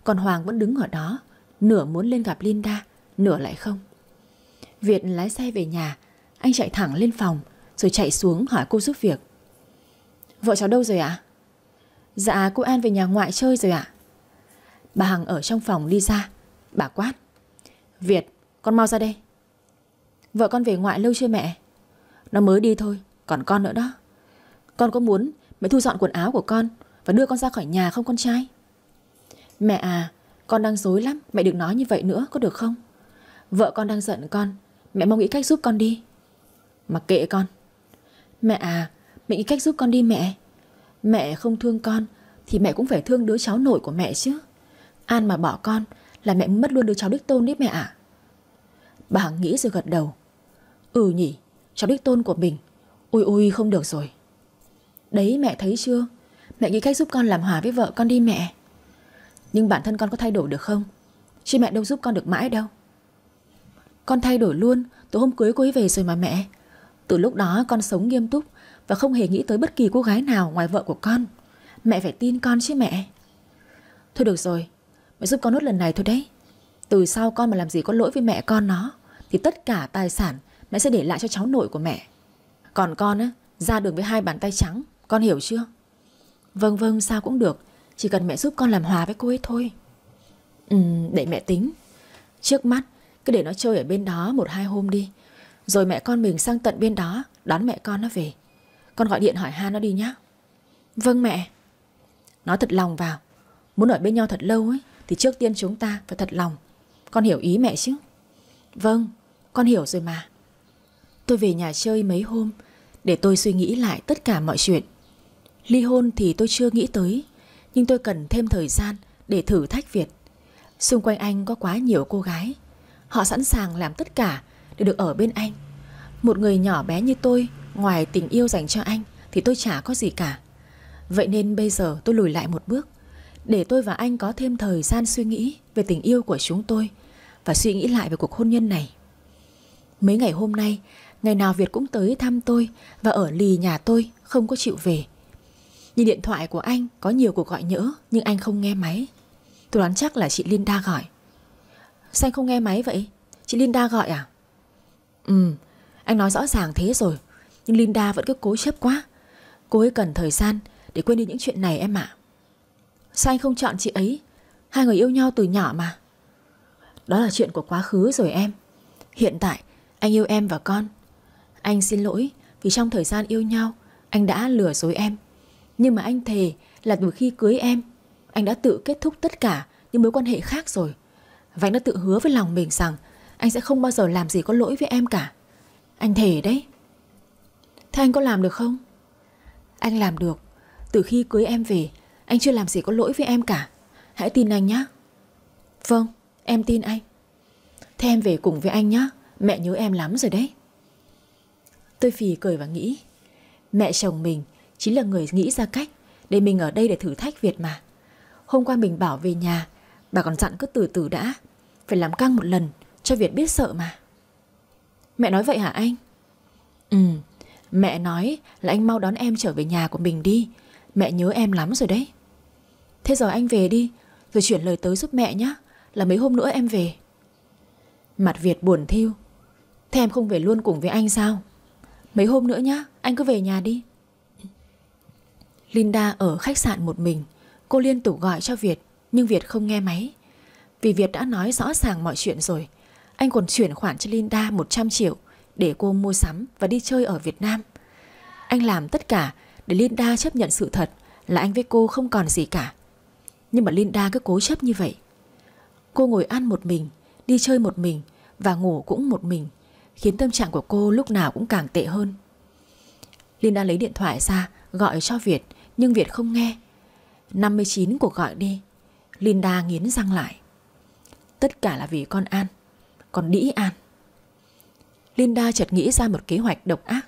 Còn Hoàng vẫn đứng ở đó Nửa muốn lên gặp Linda Nửa lại không Việt lái xe về nhà Anh chạy thẳng lên phòng rồi chạy xuống hỏi cô giúp việc Vợ cháu đâu rồi ạ? À? Dạ cô An về nhà ngoại chơi rồi ạ à? Bà Hằng ở trong phòng đi ra Bà quát Việt con mau ra đây Vợ con về ngoại lâu chưa mẹ? Nó mới đi thôi còn con nữa đó Con có muốn mẹ thu dọn quần áo của con Và đưa con ra khỏi nhà không con trai? Mẹ à con đang dối lắm Mẹ đừng nói như vậy nữa có được không? Vợ con đang giận con Mẹ mong nghĩ cách giúp con đi Mặc kệ con Mẹ à, mẹ nghĩ cách giúp con đi mẹ. Mẹ không thương con thì mẹ cũng phải thương đứa cháu nội của mẹ chứ. An mà bỏ con là mẹ mất luôn đứa cháu đích tôn đấy mẹ ạ. Bà nghĩ rồi gật đầu. Ừ nhỉ, cháu đích tôn của mình. Ui ui không được rồi. Đấy mẹ thấy chưa? Mẹ nghĩ cách giúp con làm hòa với vợ con đi mẹ. Nhưng bản thân con có thay đổi được không? Chứ mẹ đâu giúp con được mãi đâu. Con thay đổi luôn, tối hôm cưới cô ấy về rồi mà mẹ. Từ lúc đó con sống nghiêm túc và không hề nghĩ tới bất kỳ cô gái nào ngoài vợ của con. Mẹ phải tin con chứ mẹ. Thôi được rồi, mẹ giúp con nốt lần này thôi đấy. Từ sau con mà làm gì có lỗi với mẹ con nó thì tất cả tài sản mẹ sẽ để lại cho cháu nội của mẹ. Còn con á, ra đường với hai bàn tay trắng, con hiểu chưa? Vâng vâng sao cũng được, chỉ cần mẹ giúp con làm hòa với cô ấy thôi. Ừ, để mẹ tính. Trước mắt, cứ để nó chơi ở bên đó một hai hôm đi. Rồi mẹ con mình sang tận bên đó Đón mẹ con nó về Con gọi điện hỏi han nó đi nhá Vâng mẹ Nói thật lòng vào Muốn ở bên nhau thật lâu ấy Thì trước tiên chúng ta phải thật lòng Con hiểu ý mẹ chứ Vâng con hiểu rồi mà Tôi về nhà chơi mấy hôm Để tôi suy nghĩ lại tất cả mọi chuyện Ly hôn thì tôi chưa nghĩ tới Nhưng tôi cần thêm thời gian Để thử thách Việt Xung quanh anh có quá nhiều cô gái Họ sẵn sàng làm tất cả để được ở bên anh Một người nhỏ bé như tôi Ngoài tình yêu dành cho anh Thì tôi chả có gì cả Vậy nên bây giờ tôi lùi lại một bước Để tôi và anh có thêm thời gian suy nghĩ Về tình yêu của chúng tôi Và suy nghĩ lại về cuộc hôn nhân này Mấy ngày hôm nay Ngày nào Việt cũng tới thăm tôi Và ở lì nhà tôi không có chịu về Nhìn điện thoại của anh Có nhiều cuộc gọi nhỡ Nhưng anh không nghe máy Tôi đoán chắc là chị Linda gọi Sao anh không nghe máy vậy? Chị Linda gọi à? Ừ, anh nói rõ ràng thế rồi Nhưng Linda vẫn cứ cố chấp quá Cô ấy cần thời gian để quên đi những chuyện này em ạ à. Sao anh không chọn chị ấy Hai người yêu nhau từ nhỏ mà Đó là chuyện của quá khứ rồi em Hiện tại anh yêu em và con Anh xin lỗi vì trong thời gian yêu nhau Anh đã lừa dối em Nhưng mà anh thề là từ khi cưới em Anh đã tự kết thúc tất cả những mối quan hệ khác rồi Và anh đã tự hứa với lòng mình rằng anh sẽ không bao giờ làm gì có lỗi với em cả Anh thề đấy Thế anh có làm được không? Anh làm được Từ khi cưới em về Anh chưa làm gì có lỗi với em cả Hãy tin anh nhé Vâng, em tin anh Thế em về cùng với anh nhé Mẹ nhớ em lắm rồi đấy Tôi phì cười và nghĩ Mẹ chồng mình chính là người nghĩ ra cách Để mình ở đây để thử thách Việt mà Hôm qua mình bảo về nhà Bà còn dặn cứ từ từ đã Phải làm căng một lần cho Việt biết sợ mà Mẹ nói vậy hả anh Ừ Mẹ nói là anh mau đón em trở về nhà của mình đi Mẹ nhớ em lắm rồi đấy Thế rồi anh về đi Rồi chuyển lời tới giúp mẹ nhé Là mấy hôm nữa em về Mặt Việt buồn thiêu Thế em không về luôn cùng với anh sao Mấy hôm nữa nhá Anh cứ về nhà đi Linda ở khách sạn một mình Cô liên tục gọi cho Việt Nhưng Việt không nghe máy Vì Việt đã nói rõ ràng mọi chuyện rồi anh còn chuyển khoản cho Linda 100 triệu để cô mua sắm và đi chơi ở Việt Nam. Anh làm tất cả để Linda chấp nhận sự thật là anh với cô không còn gì cả. Nhưng mà Linda cứ cố chấp như vậy. Cô ngồi ăn một mình, đi chơi một mình và ngủ cũng một mình, khiến tâm trạng của cô lúc nào cũng càng tệ hơn. Linda lấy điện thoại ra, gọi cho Việt, nhưng Việt không nghe. 59 cuộc gọi đi. Linda nghiến răng lại. Tất cả là vì con An còn đĩ ăn Linda chợt nghĩ ra một kế hoạch độc ác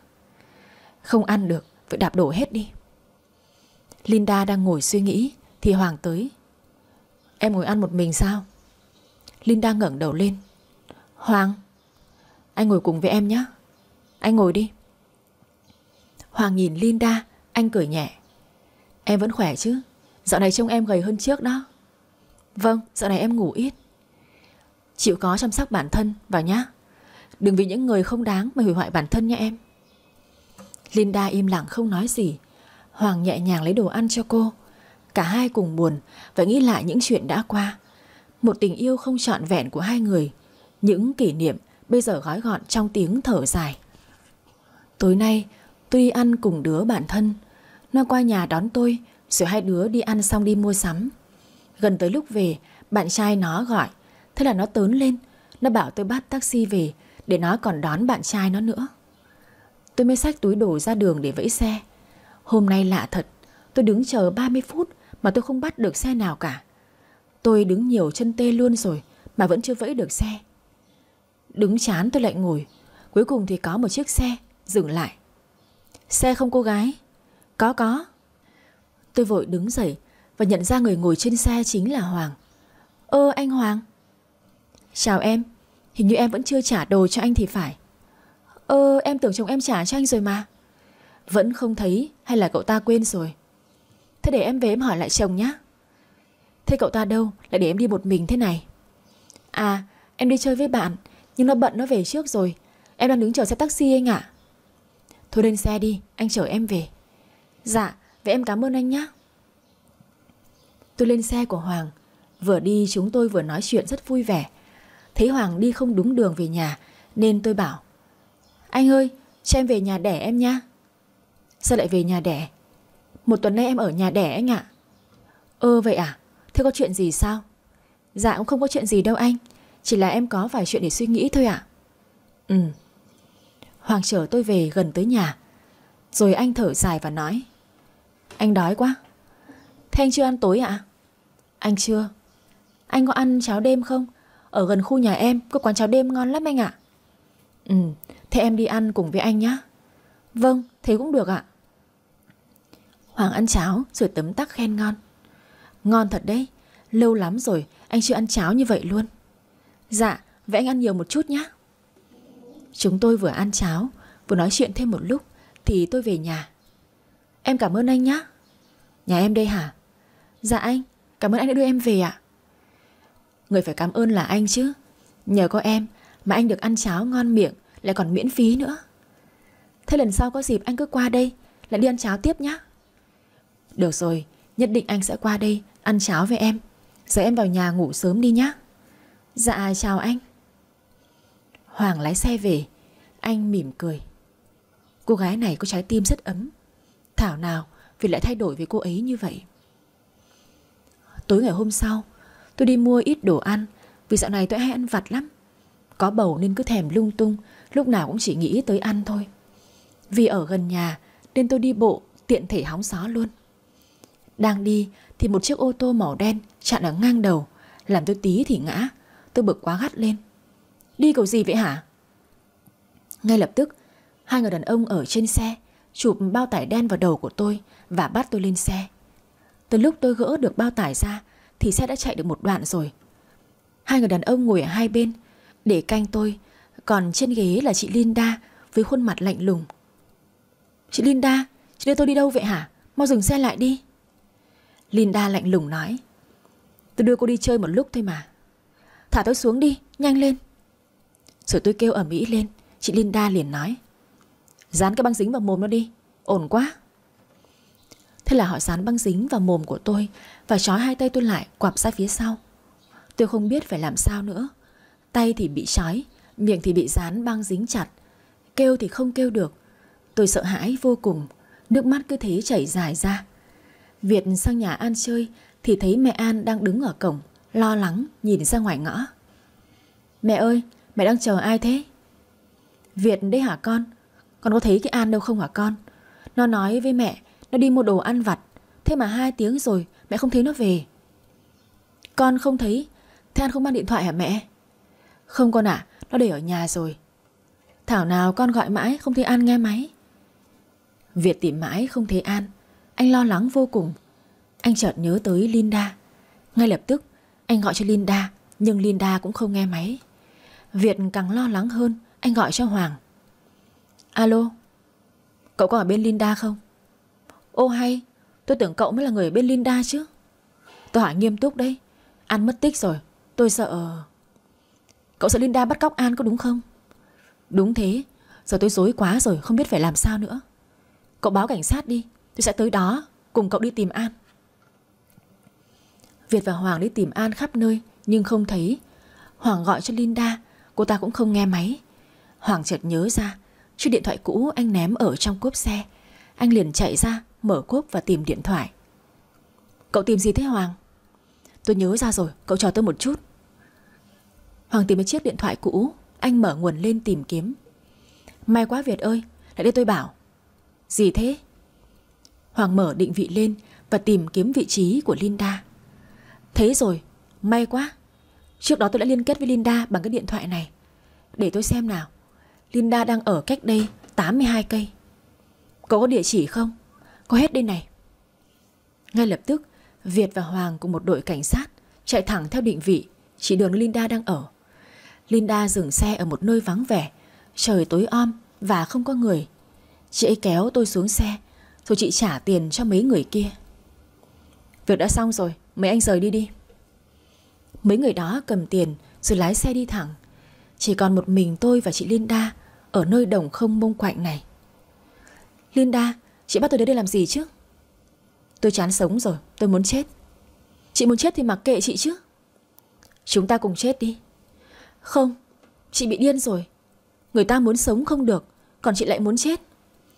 Không ăn được phải đạp đổ hết đi Linda đang ngồi suy nghĩ Thì Hoàng tới Em ngồi ăn một mình sao Linda ngẩng đầu lên Hoàng Anh ngồi cùng với em nhé Anh ngồi đi Hoàng nhìn Linda Anh cười nhẹ Em vẫn khỏe chứ Dạo này trông em gầy hơn trước đó Vâng, dạo này em ngủ ít Chịu khó chăm sóc bản thân vào nhá Đừng vì những người không đáng mà hủy hoại bản thân nha em Linda im lặng không nói gì Hoàng nhẹ nhàng lấy đồ ăn cho cô Cả hai cùng buồn Và nghĩ lại những chuyện đã qua Một tình yêu không trọn vẹn của hai người Những kỷ niệm bây giờ gói gọn trong tiếng thở dài Tối nay Tuy ăn cùng đứa bạn thân Nó qua nhà đón tôi Rồi hai đứa đi ăn xong đi mua sắm Gần tới lúc về Bạn trai nó gọi Thế là nó tớn lên Nó bảo tôi bắt taxi về Để nó còn đón bạn trai nó nữa Tôi mới xách túi đồ ra đường để vẫy xe Hôm nay lạ thật Tôi đứng chờ 30 phút Mà tôi không bắt được xe nào cả Tôi đứng nhiều chân tê luôn rồi Mà vẫn chưa vẫy được xe Đứng chán tôi lại ngồi Cuối cùng thì có một chiếc xe Dừng lại Xe không cô gái Có có Tôi vội đứng dậy Và nhận ra người ngồi trên xe chính là Hoàng Ơ anh Hoàng Chào em Hình như em vẫn chưa trả đồ cho anh thì phải Ơ em tưởng chồng em trả cho anh rồi mà Vẫn không thấy hay là cậu ta quên rồi Thế để em về em hỏi lại chồng nhé Thế cậu ta đâu Lại để em đi một mình thế này À em đi chơi với bạn Nhưng nó bận nó về trước rồi Em đang đứng chờ xe taxi anh ạ Thôi lên xe đi anh chở em về Dạ vậy em cảm ơn anh nhé Tôi lên xe của Hoàng Vừa đi chúng tôi vừa nói chuyện rất vui vẻ Thấy Hoàng đi không đúng đường về nhà Nên tôi bảo Anh ơi cho em về nhà đẻ em nha Sao lại về nhà đẻ Một tuần nay em ở nhà đẻ anh ạ Ơ vậy à Thế có chuyện gì sao Dạ cũng không có chuyện gì đâu anh Chỉ là em có vài chuyện để suy nghĩ thôi ạ Ừ Hoàng chở tôi về gần tới nhà Rồi anh thở dài và nói Anh đói quá Thế anh chưa ăn tối ạ Anh chưa Anh có ăn cháo đêm không ở gần khu nhà em có quán cháo đêm ngon lắm anh ạ Ừ Thế em đi ăn cùng với anh nhé Vâng thế cũng được ạ Hoàng ăn cháo rồi tấm tắc khen ngon Ngon thật đấy Lâu lắm rồi anh chưa ăn cháo như vậy luôn Dạ vậy anh ăn nhiều một chút nhé Chúng tôi vừa ăn cháo Vừa nói chuyện thêm một lúc Thì tôi về nhà Em cảm ơn anh nhá, Nhà em đây hả Dạ anh Cảm ơn anh đã đưa em về ạ Người phải cảm ơn là anh chứ Nhờ có em mà anh được ăn cháo ngon miệng Lại còn miễn phí nữa Thế lần sau có dịp anh cứ qua đây Lại đi ăn cháo tiếp nhá Được rồi Nhất định anh sẽ qua đây ăn cháo với em Giờ em vào nhà ngủ sớm đi nhá Dạ chào anh Hoàng lái xe về Anh mỉm cười Cô gái này có trái tim rất ấm Thảo nào vì lại thay đổi với cô ấy như vậy Tối ngày hôm sau Tôi đi mua ít đồ ăn Vì dạo này tôi hay ăn vặt lắm Có bầu nên cứ thèm lung tung Lúc nào cũng chỉ nghĩ tới ăn thôi Vì ở gần nhà nên tôi đi bộ Tiện thể hóng gió luôn Đang đi thì một chiếc ô tô màu đen Chặn ở ngang đầu Làm tôi tí thì ngã Tôi bực quá gắt lên Đi cầu gì vậy hả Ngay lập tức Hai người đàn ông ở trên xe Chụp bao tải đen vào đầu của tôi Và bắt tôi lên xe Từ lúc tôi gỡ được bao tải ra thì xe đã chạy được một đoạn rồi Hai người đàn ông ngồi ở hai bên Để canh tôi Còn trên ghế là chị Linda Với khuôn mặt lạnh lùng Chị Linda, chị đưa tôi đi đâu vậy hả? Mau dừng xe lại đi Linda lạnh lùng nói Tôi đưa cô đi chơi một lúc thôi mà Thả tôi xuống đi, nhanh lên Rồi tôi kêu ở Mỹ lên Chị Linda liền nói Dán cái băng dính vào mồm nó đi Ổn quá Thế là họ dán băng dính vào mồm của tôi và trói hai tay tôi lại quặp ra phía sau Tôi không biết phải làm sao nữa Tay thì bị trói Miệng thì bị dán băng dính chặt Kêu thì không kêu được Tôi sợ hãi vô cùng Nước mắt cứ thế chảy dài ra Việt sang nhà An chơi Thì thấy mẹ An đang đứng ở cổng Lo lắng nhìn ra ngoài ngõ Mẹ ơi mẹ đang chờ ai thế Việt đấy hả con Con có thấy cái An đâu không hả con Nó nói với mẹ Nó đi mua đồ ăn vặt Thế mà hai tiếng rồi Mẹ không thấy nó về Con không thấy Thế An không mang điện thoại hả mẹ Không con ạ Nó để ở nhà rồi Thảo nào con gọi mãi không thấy An nghe máy Việt tìm mãi không thấy An Anh lo lắng vô cùng Anh chợt nhớ tới Linda Ngay lập tức anh gọi cho Linda Nhưng Linda cũng không nghe máy Việt càng lo lắng hơn Anh gọi cho Hoàng Alo Cậu có ở bên Linda không Ô hay Tôi tưởng cậu mới là người ở bên Linda chứ Tôi hỏi nghiêm túc đấy An mất tích rồi Tôi sợ Cậu sợ Linda bắt cóc An có đúng không Đúng thế Giờ tôi dối quá rồi không biết phải làm sao nữa Cậu báo cảnh sát đi Tôi sẽ tới đó cùng cậu đi tìm An Việt và Hoàng đi tìm An khắp nơi Nhưng không thấy Hoàng gọi cho Linda Cô ta cũng không nghe máy Hoàng chợt nhớ ra Chiếc điện thoại cũ anh ném ở trong cốp xe Anh liền chạy ra mở cốp và tìm điện thoại Cậu tìm gì thế Hoàng? Tôi nhớ ra rồi, cậu chờ tôi một chút Hoàng tìm một chiếc điện thoại cũ Anh mở nguồn lên tìm kiếm May quá Việt ơi, lại đây tôi bảo Gì thế? Hoàng mở định vị lên Và tìm kiếm vị trí của Linda Thế rồi, may quá Trước đó tôi đã liên kết với Linda bằng cái điện thoại này Để tôi xem nào Linda đang ở cách đây 82 cây Cậu có địa chỉ không? có hết đây này. Ngay lập tức, Việt và Hoàng cùng một đội cảnh sát chạy thẳng theo định vị chỉ đường Linda đang ở. Linda dừng xe ở một nơi vắng vẻ, trời tối om và không có người. Chị ấy kéo tôi xuống xe, rồi chị trả tiền cho mấy người kia. Việc đã xong rồi, mấy anh rời đi đi. Mấy người đó cầm tiền rồi lái xe đi thẳng. Chỉ còn một mình tôi và chị Linda ở nơi đồng không mông quạnh này. Linda, Chị bắt tôi đến đây làm gì chứ Tôi chán sống rồi Tôi muốn chết Chị muốn chết thì mặc kệ chị chứ Chúng ta cùng chết đi Không Chị bị điên rồi Người ta muốn sống không được Còn chị lại muốn chết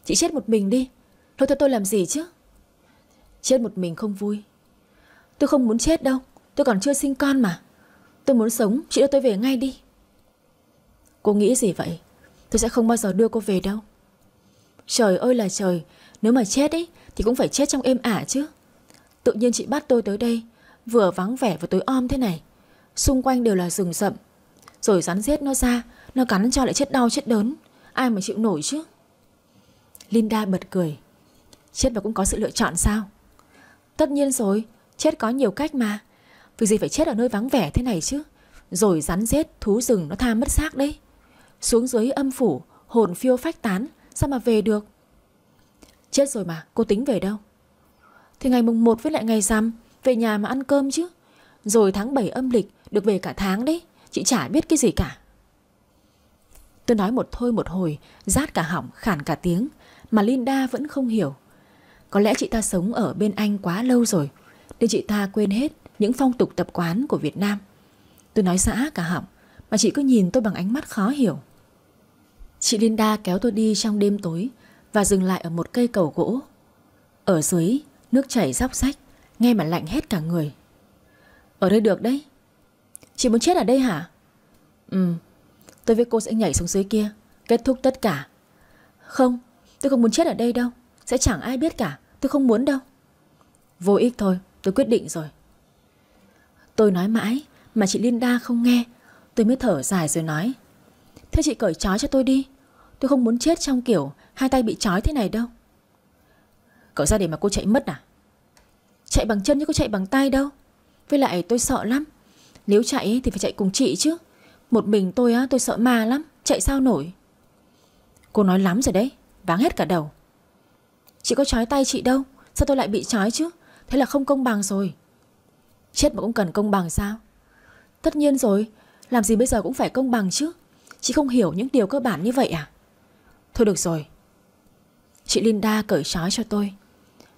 Chị chết một mình đi Thôi theo tôi làm gì chứ Chết một mình không vui Tôi không muốn chết đâu Tôi còn chưa sinh con mà Tôi muốn sống Chị đưa tôi về ngay đi Cô nghĩ gì vậy Tôi sẽ không bao giờ đưa cô về đâu Trời ơi là trời nếu mà chết ấy Thì cũng phải chết trong êm ả chứ Tự nhiên chị bắt tôi tới đây Vừa vắng vẻ và tối om thế này Xung quanh đều là rừng rậm Rồi rắn rết nó ra Nó cắn cho lại chết đau chết đớn Ai mà chịu nổi chứ Linda bật cười Chết mà cũng có sự lựa chọn sao Tất nhiên rồi Chết có nhiều cách mà Vì gì phải chết ở nơi vắng vẻ thế này chứ Rồi rắn rết thú rừng nó tha mất xác đấy Xuống dưới âm phủ Hồn phiêu phách tán Sao mà về được Chết rồi mà cô tính về đâu Thì ngày mùng 1 với lại ngày rằm Về nhà mà ăn cơm chứ Rồi tháng 7 âm lịch được về cả tháng đấy Chị chả biết cái gì cả Tôi nói một thôi một hồi Rát cả hỏng khản cả tiếng Mà Linda vẫn không hiểu Có lẽ chị ta sống ở bên Anh quá lâu rồi Nên chị ta quên hết Những phong tục tập quán của Việt Nam Tôi nói xã cả hỏng Mà chị cứ nhìn tôi bằng ánh mắt khó hiểu Chị Linda kéo tôi đi trong đêm tối và dừng lại ở một cây cầu gỗ. Ở dưới, nước chảy róc rách, nghe mà lạnh hết cả người. Ở đây được đấy. Chị muốn chết ở đây hả? Ừ, tôi với cô sẽ nhảy xuống dưới kia, kết thúc tất cả. Không, tôi không muốn chết ở đây đâu, sẽ chẳng ai biết cả, tôi không muốn đâu. Vô ích thôi, tôi quyết định rồi. Tôi nói mãi, mà chị Linda không nghe, tôi mới thở dài rồi nói. Thế chị cởi trói cho tôi đi, Tôi không muốn chết trong kiểu Hai tay bị trói thế này đâu Cậu ra để mà cô chạy mất à Chạy bằng chân chứ cô chạy bằng tay đâu Với lại tôi sợ lắm Nếu chạy thì phải chạy cùng chị chứ Một mình tôi á tôi sợ ma lắm Chạy sao nổi Cô nói lắm rồi đấy Váng hết cả đầu Chị có trói tay chị đâu Sao tôi lại bị trói chứ Thế là không công bằng rồi Chết mà cũng cần công bằng sao Tất nhiên rồi Làm gì bây giờ cũng phải công bằng chứ Chị không hiểu những điều cơ bản như vậy à Thôi được rồi Chị Linda cởi trói cho tôi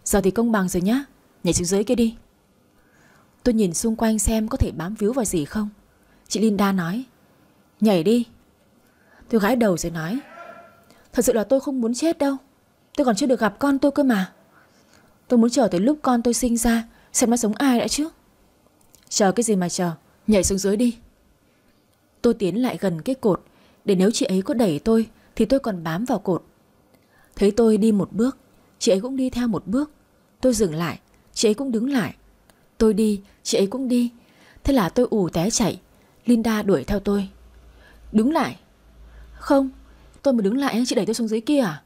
Giờ thì công bằng rồi nhá Nhảy xuống dưới kia đi Tôi nhìn xung quanh xem có thể bám víu vào gì không Chị Linda nói Nhảy đi Tôi gãi đầu rồi nói Thật sự là tôi không muốn chết đâu Tôi còn chưa được gặp con tôi cơ mà Tôi muốn chờ tới lúc con tôi sinh ra Xem nó sống ai đã chứ Chờ cái gì mà chờ Nhảy xuống dưới đi Tôi tiến lại gần cái cột Để nếu chị ấy có đẩy tôi thì tôi còn bám vào cột Thấy tôi đi một bước Chị ấy cũng đi theo một bước Tôi dừng lại Chị ấy cũng đứng lại Tôi đi Chị ấy cũng đi Thế là tôi ù té chạy Linda đuổi theo tôi Đứng lại Không Tôi mà đứng lại chị đẩy tôi xuống dưới kia à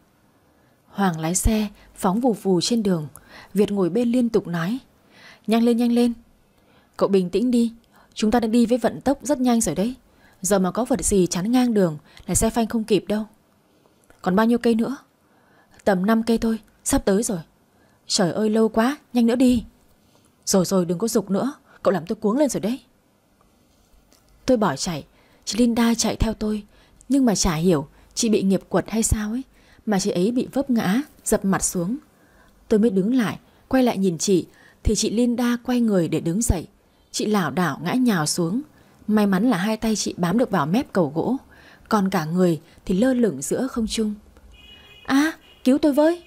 Hoàng lái xe Phóng vù vù trên đường Việt ngồi bên liên tục nói Nhanh lên nhanh lên Cậu bình tĩnh đi Chúng ta đang đi với vận tốc rất nhanh rồi đấy Giờ mà có vật gì chắn ngang đường Là xe phanh không kịp đâu còn bao nhiêu cây nữa Tầm 5 cây thôi Sắp tới rồi Trời ơi lâu quá Nhanh nữa đi Rồi rồi đừng có dục nữa Cậu làm tôi cuống lên rồi đấy Tôi bỏ chạy Chị Linda chạy theo tôi Nhưng mà chả hiểu Chị bị nghiệp quật hay sao ấy Mà chị ấy bị vấp ngã Dập mặt xuống Tôi mới đứng lại Quay lại nhìn chị Thì chị Linda quay người để đứng dậy Chị lảo đảo ngã nhào xuống May mắn là hai tay chị bám được vào mép cầu gỗ còn cả người thì lơ lửng giữa không trung. à, cứu tôi với."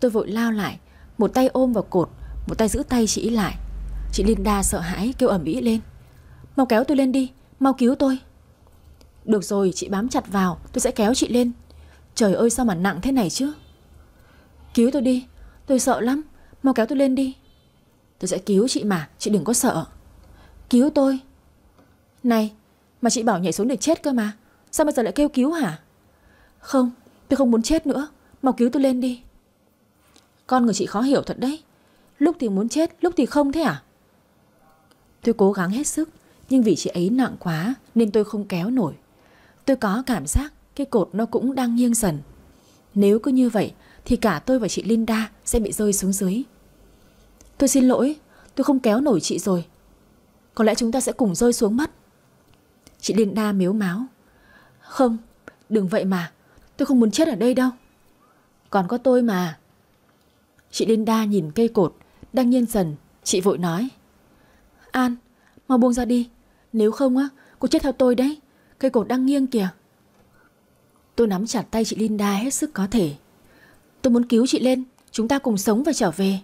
Tôi vội lao lại, một tay ôm vào cột, một tay giữ tay chị lại. Chị Linda sợ hãi kêu ầm ĩ lên. "Mau kéo tôi lên đi, mau cứu tôi." "Được rồi, chị bám chặt vào, tôi sẽ kéo chị lên." "Trời ơi sao mà nặng thế này chứ?" "Cứu tôi đi, tôi sợ lắm, mau kéo tôi lên đi." "Tôi sẽ cứu chị mà, chị đừng có sợ." "Cứu tôi." "Này, mà chị bảo nhảy xuống để chết cơ mà Sao bây giờ lại kêu cứu hả Không tôi không muốn chết nữa Mau cứu tôi lên đi Con người chị khó hiểu thật đấy Lúc thì muốn chết lúc thì không thế à Tôi cố gắng hết sức Nhưng vì chị ấy nặng quá Nên tôi không kéo nổi Tôi có cảm giác cái cột nó cũng đang nghiêng dần Nếu cứ như vậy Thì cả tôi và chị Linda sẽ bị rơi xuống dưới Tôi xin lỗi Tôi không kéo nổi chị rồi Có lẽ chúng ta sẽ cùng rơi xuống mất Chị Liên Đa miếu máu. Không, đừng vậy mà. Tôi không muốn chết ở đây đâu. Còn có tôi mà. Chị Liên Đa nhìn cây cột, đang nhiên dần. Chị vội nói. An, mau buông ra đi. Nếu không á, cô chết theo tôi đấy. Cây cột đang nghiêng kìa. Tôi nắm chặt tay chị Linda hết sức có thể. Tôi muốn cứu chị lên, chúng ta cùng sống và trở về.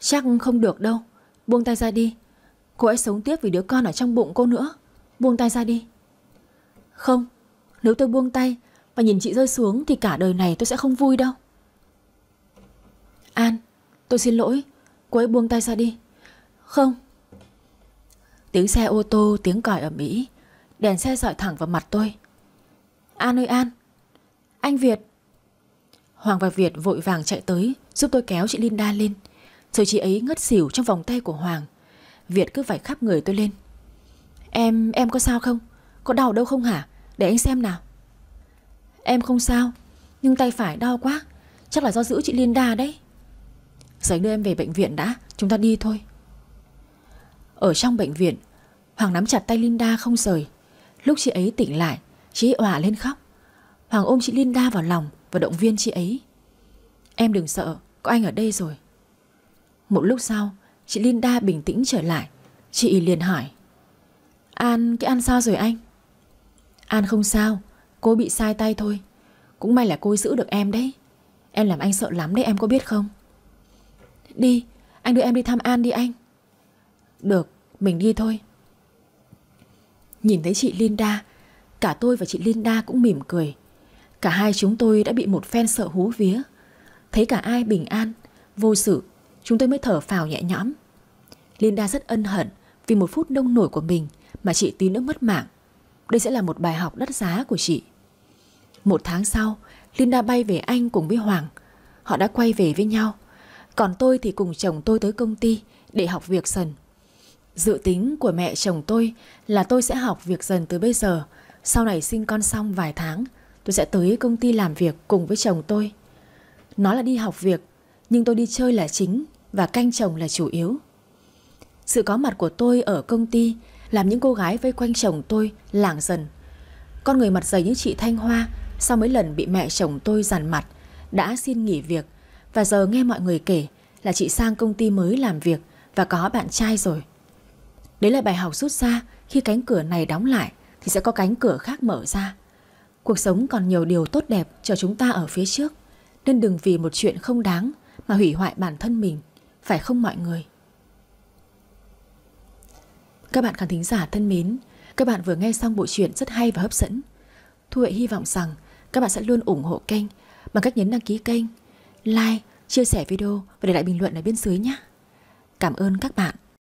Chắc không được đâu, buông tay ra đi. Cô ấy sống tiếp vì đứa con ở trong bụng cô nữa buông tay ra đi. Không, nếu tôi buông tay và nhìn chị rơi xuống thì cả đời này tôi sẽ không vui đâu. An, tôi xin lỗi, cô ấy buông tay ra đi. Không. Tiếng xe ô tô, tiếng còi ở Mỹ, đèn xe dọi thẳng vào mặt tôi. An ơi An, anh Việt. Hoàng và Việt vội vàng chạy tới giúp tôi kéo chị Linda lên. Rồi chị ấy ngất xỉu trong vòng tay của Hoàng. Việt cứ vải khắp người tôi lên. Em, em có sao không? Có đau đâu không hả? Để anh xem nào Em không sao Nhưng tay phải đau quá Chắc là do giữ chị Linda đấy Giấy đưa em về bệnh viện đã Chúng ta đi thôi Ở trong bệnh viện Hoàng nắm chặt tay Linda không rời Lúc chị ấy tỉnh lại Chị ấy òa lên khóc Hoàng ôm chị Linda vào lòng Và động viên chị ấy Em đừng sợ Có anh ở đây rồi Một lúc sau Chị Linda bình tĩnh trở lại Chị liền hỏi An, cái An sao rồi anh? An không sao, cô bị sai tay thôi. Cũng may là cô giữ được em đấy. Em làm anh sợ lắm đấy em có biết không? Đi, anh đưa em đi thăm An đi anh. Được, mình đi thôi. Nhìn thấy chị Linda, cả tôi và chị Linda cũng mỉm cười. Cả hai chúng tôi đã bị một phen sợ hú vía. Thấy cả ai bình an, vô sự, chúng tôi mới thở phào nhẹ nhõm. Linda rất ân hận vì một phút nông nổi của mình mà chị tí nữa mất mạng. Đây sẽ là một bài học đắt giá của chị. Một tháng sau, Linda bay về Anh cùng với Hoàng. Họ đã quay về với nhau. Còn tôi thì cùng chồng tôi tới công ty để học việc dần. Dự tính của mẹ chồng tôi là tôi sẽ học việc dần từ bây giờ. Sau này sinh con xong vài tháng, tôi sẽ tới công ty làm việc cùng với chồng tôi. Nó là đi học việc, nhưng tôi đi chơi là chính và canh chồng là chủ yếu. Sự có mặt của tôi ở công ty làm những cô gái vây quanh chồng tôi lảng dần. Con người mặt dày như chị Thanh Hoa sau mấy lần bị mẹ chồng tôi giàn mặt đã xin nghỉ việc và giờ nghe mọi người kể là chị sang công ty mới làm việc và có bạn trai rồi. Đấy là bài học rút ra khi cánh cửa này đóng lại thì sẽ có cánh cửa khác mở ra. Cuộc sống còn nhiều điều tốt đẹp chờ chúng ta ở phía trước nên đừng vì một chuyện không đáng mà hủy hoại bản thân mình, phải không mọi người? Các bạn khán thính giả thân mến, các bạn vừa nghe xong bộ truyện rất hay và hấp dẫn. Thu Huệ hy vọng rằng các bạn sẽ luôn ủng hộ kênh bằng cách nhấn đăng ký kênh, like, chia sẻ video và để lại bình luận ở bên dưới nhé. Cảm ơn các bạn.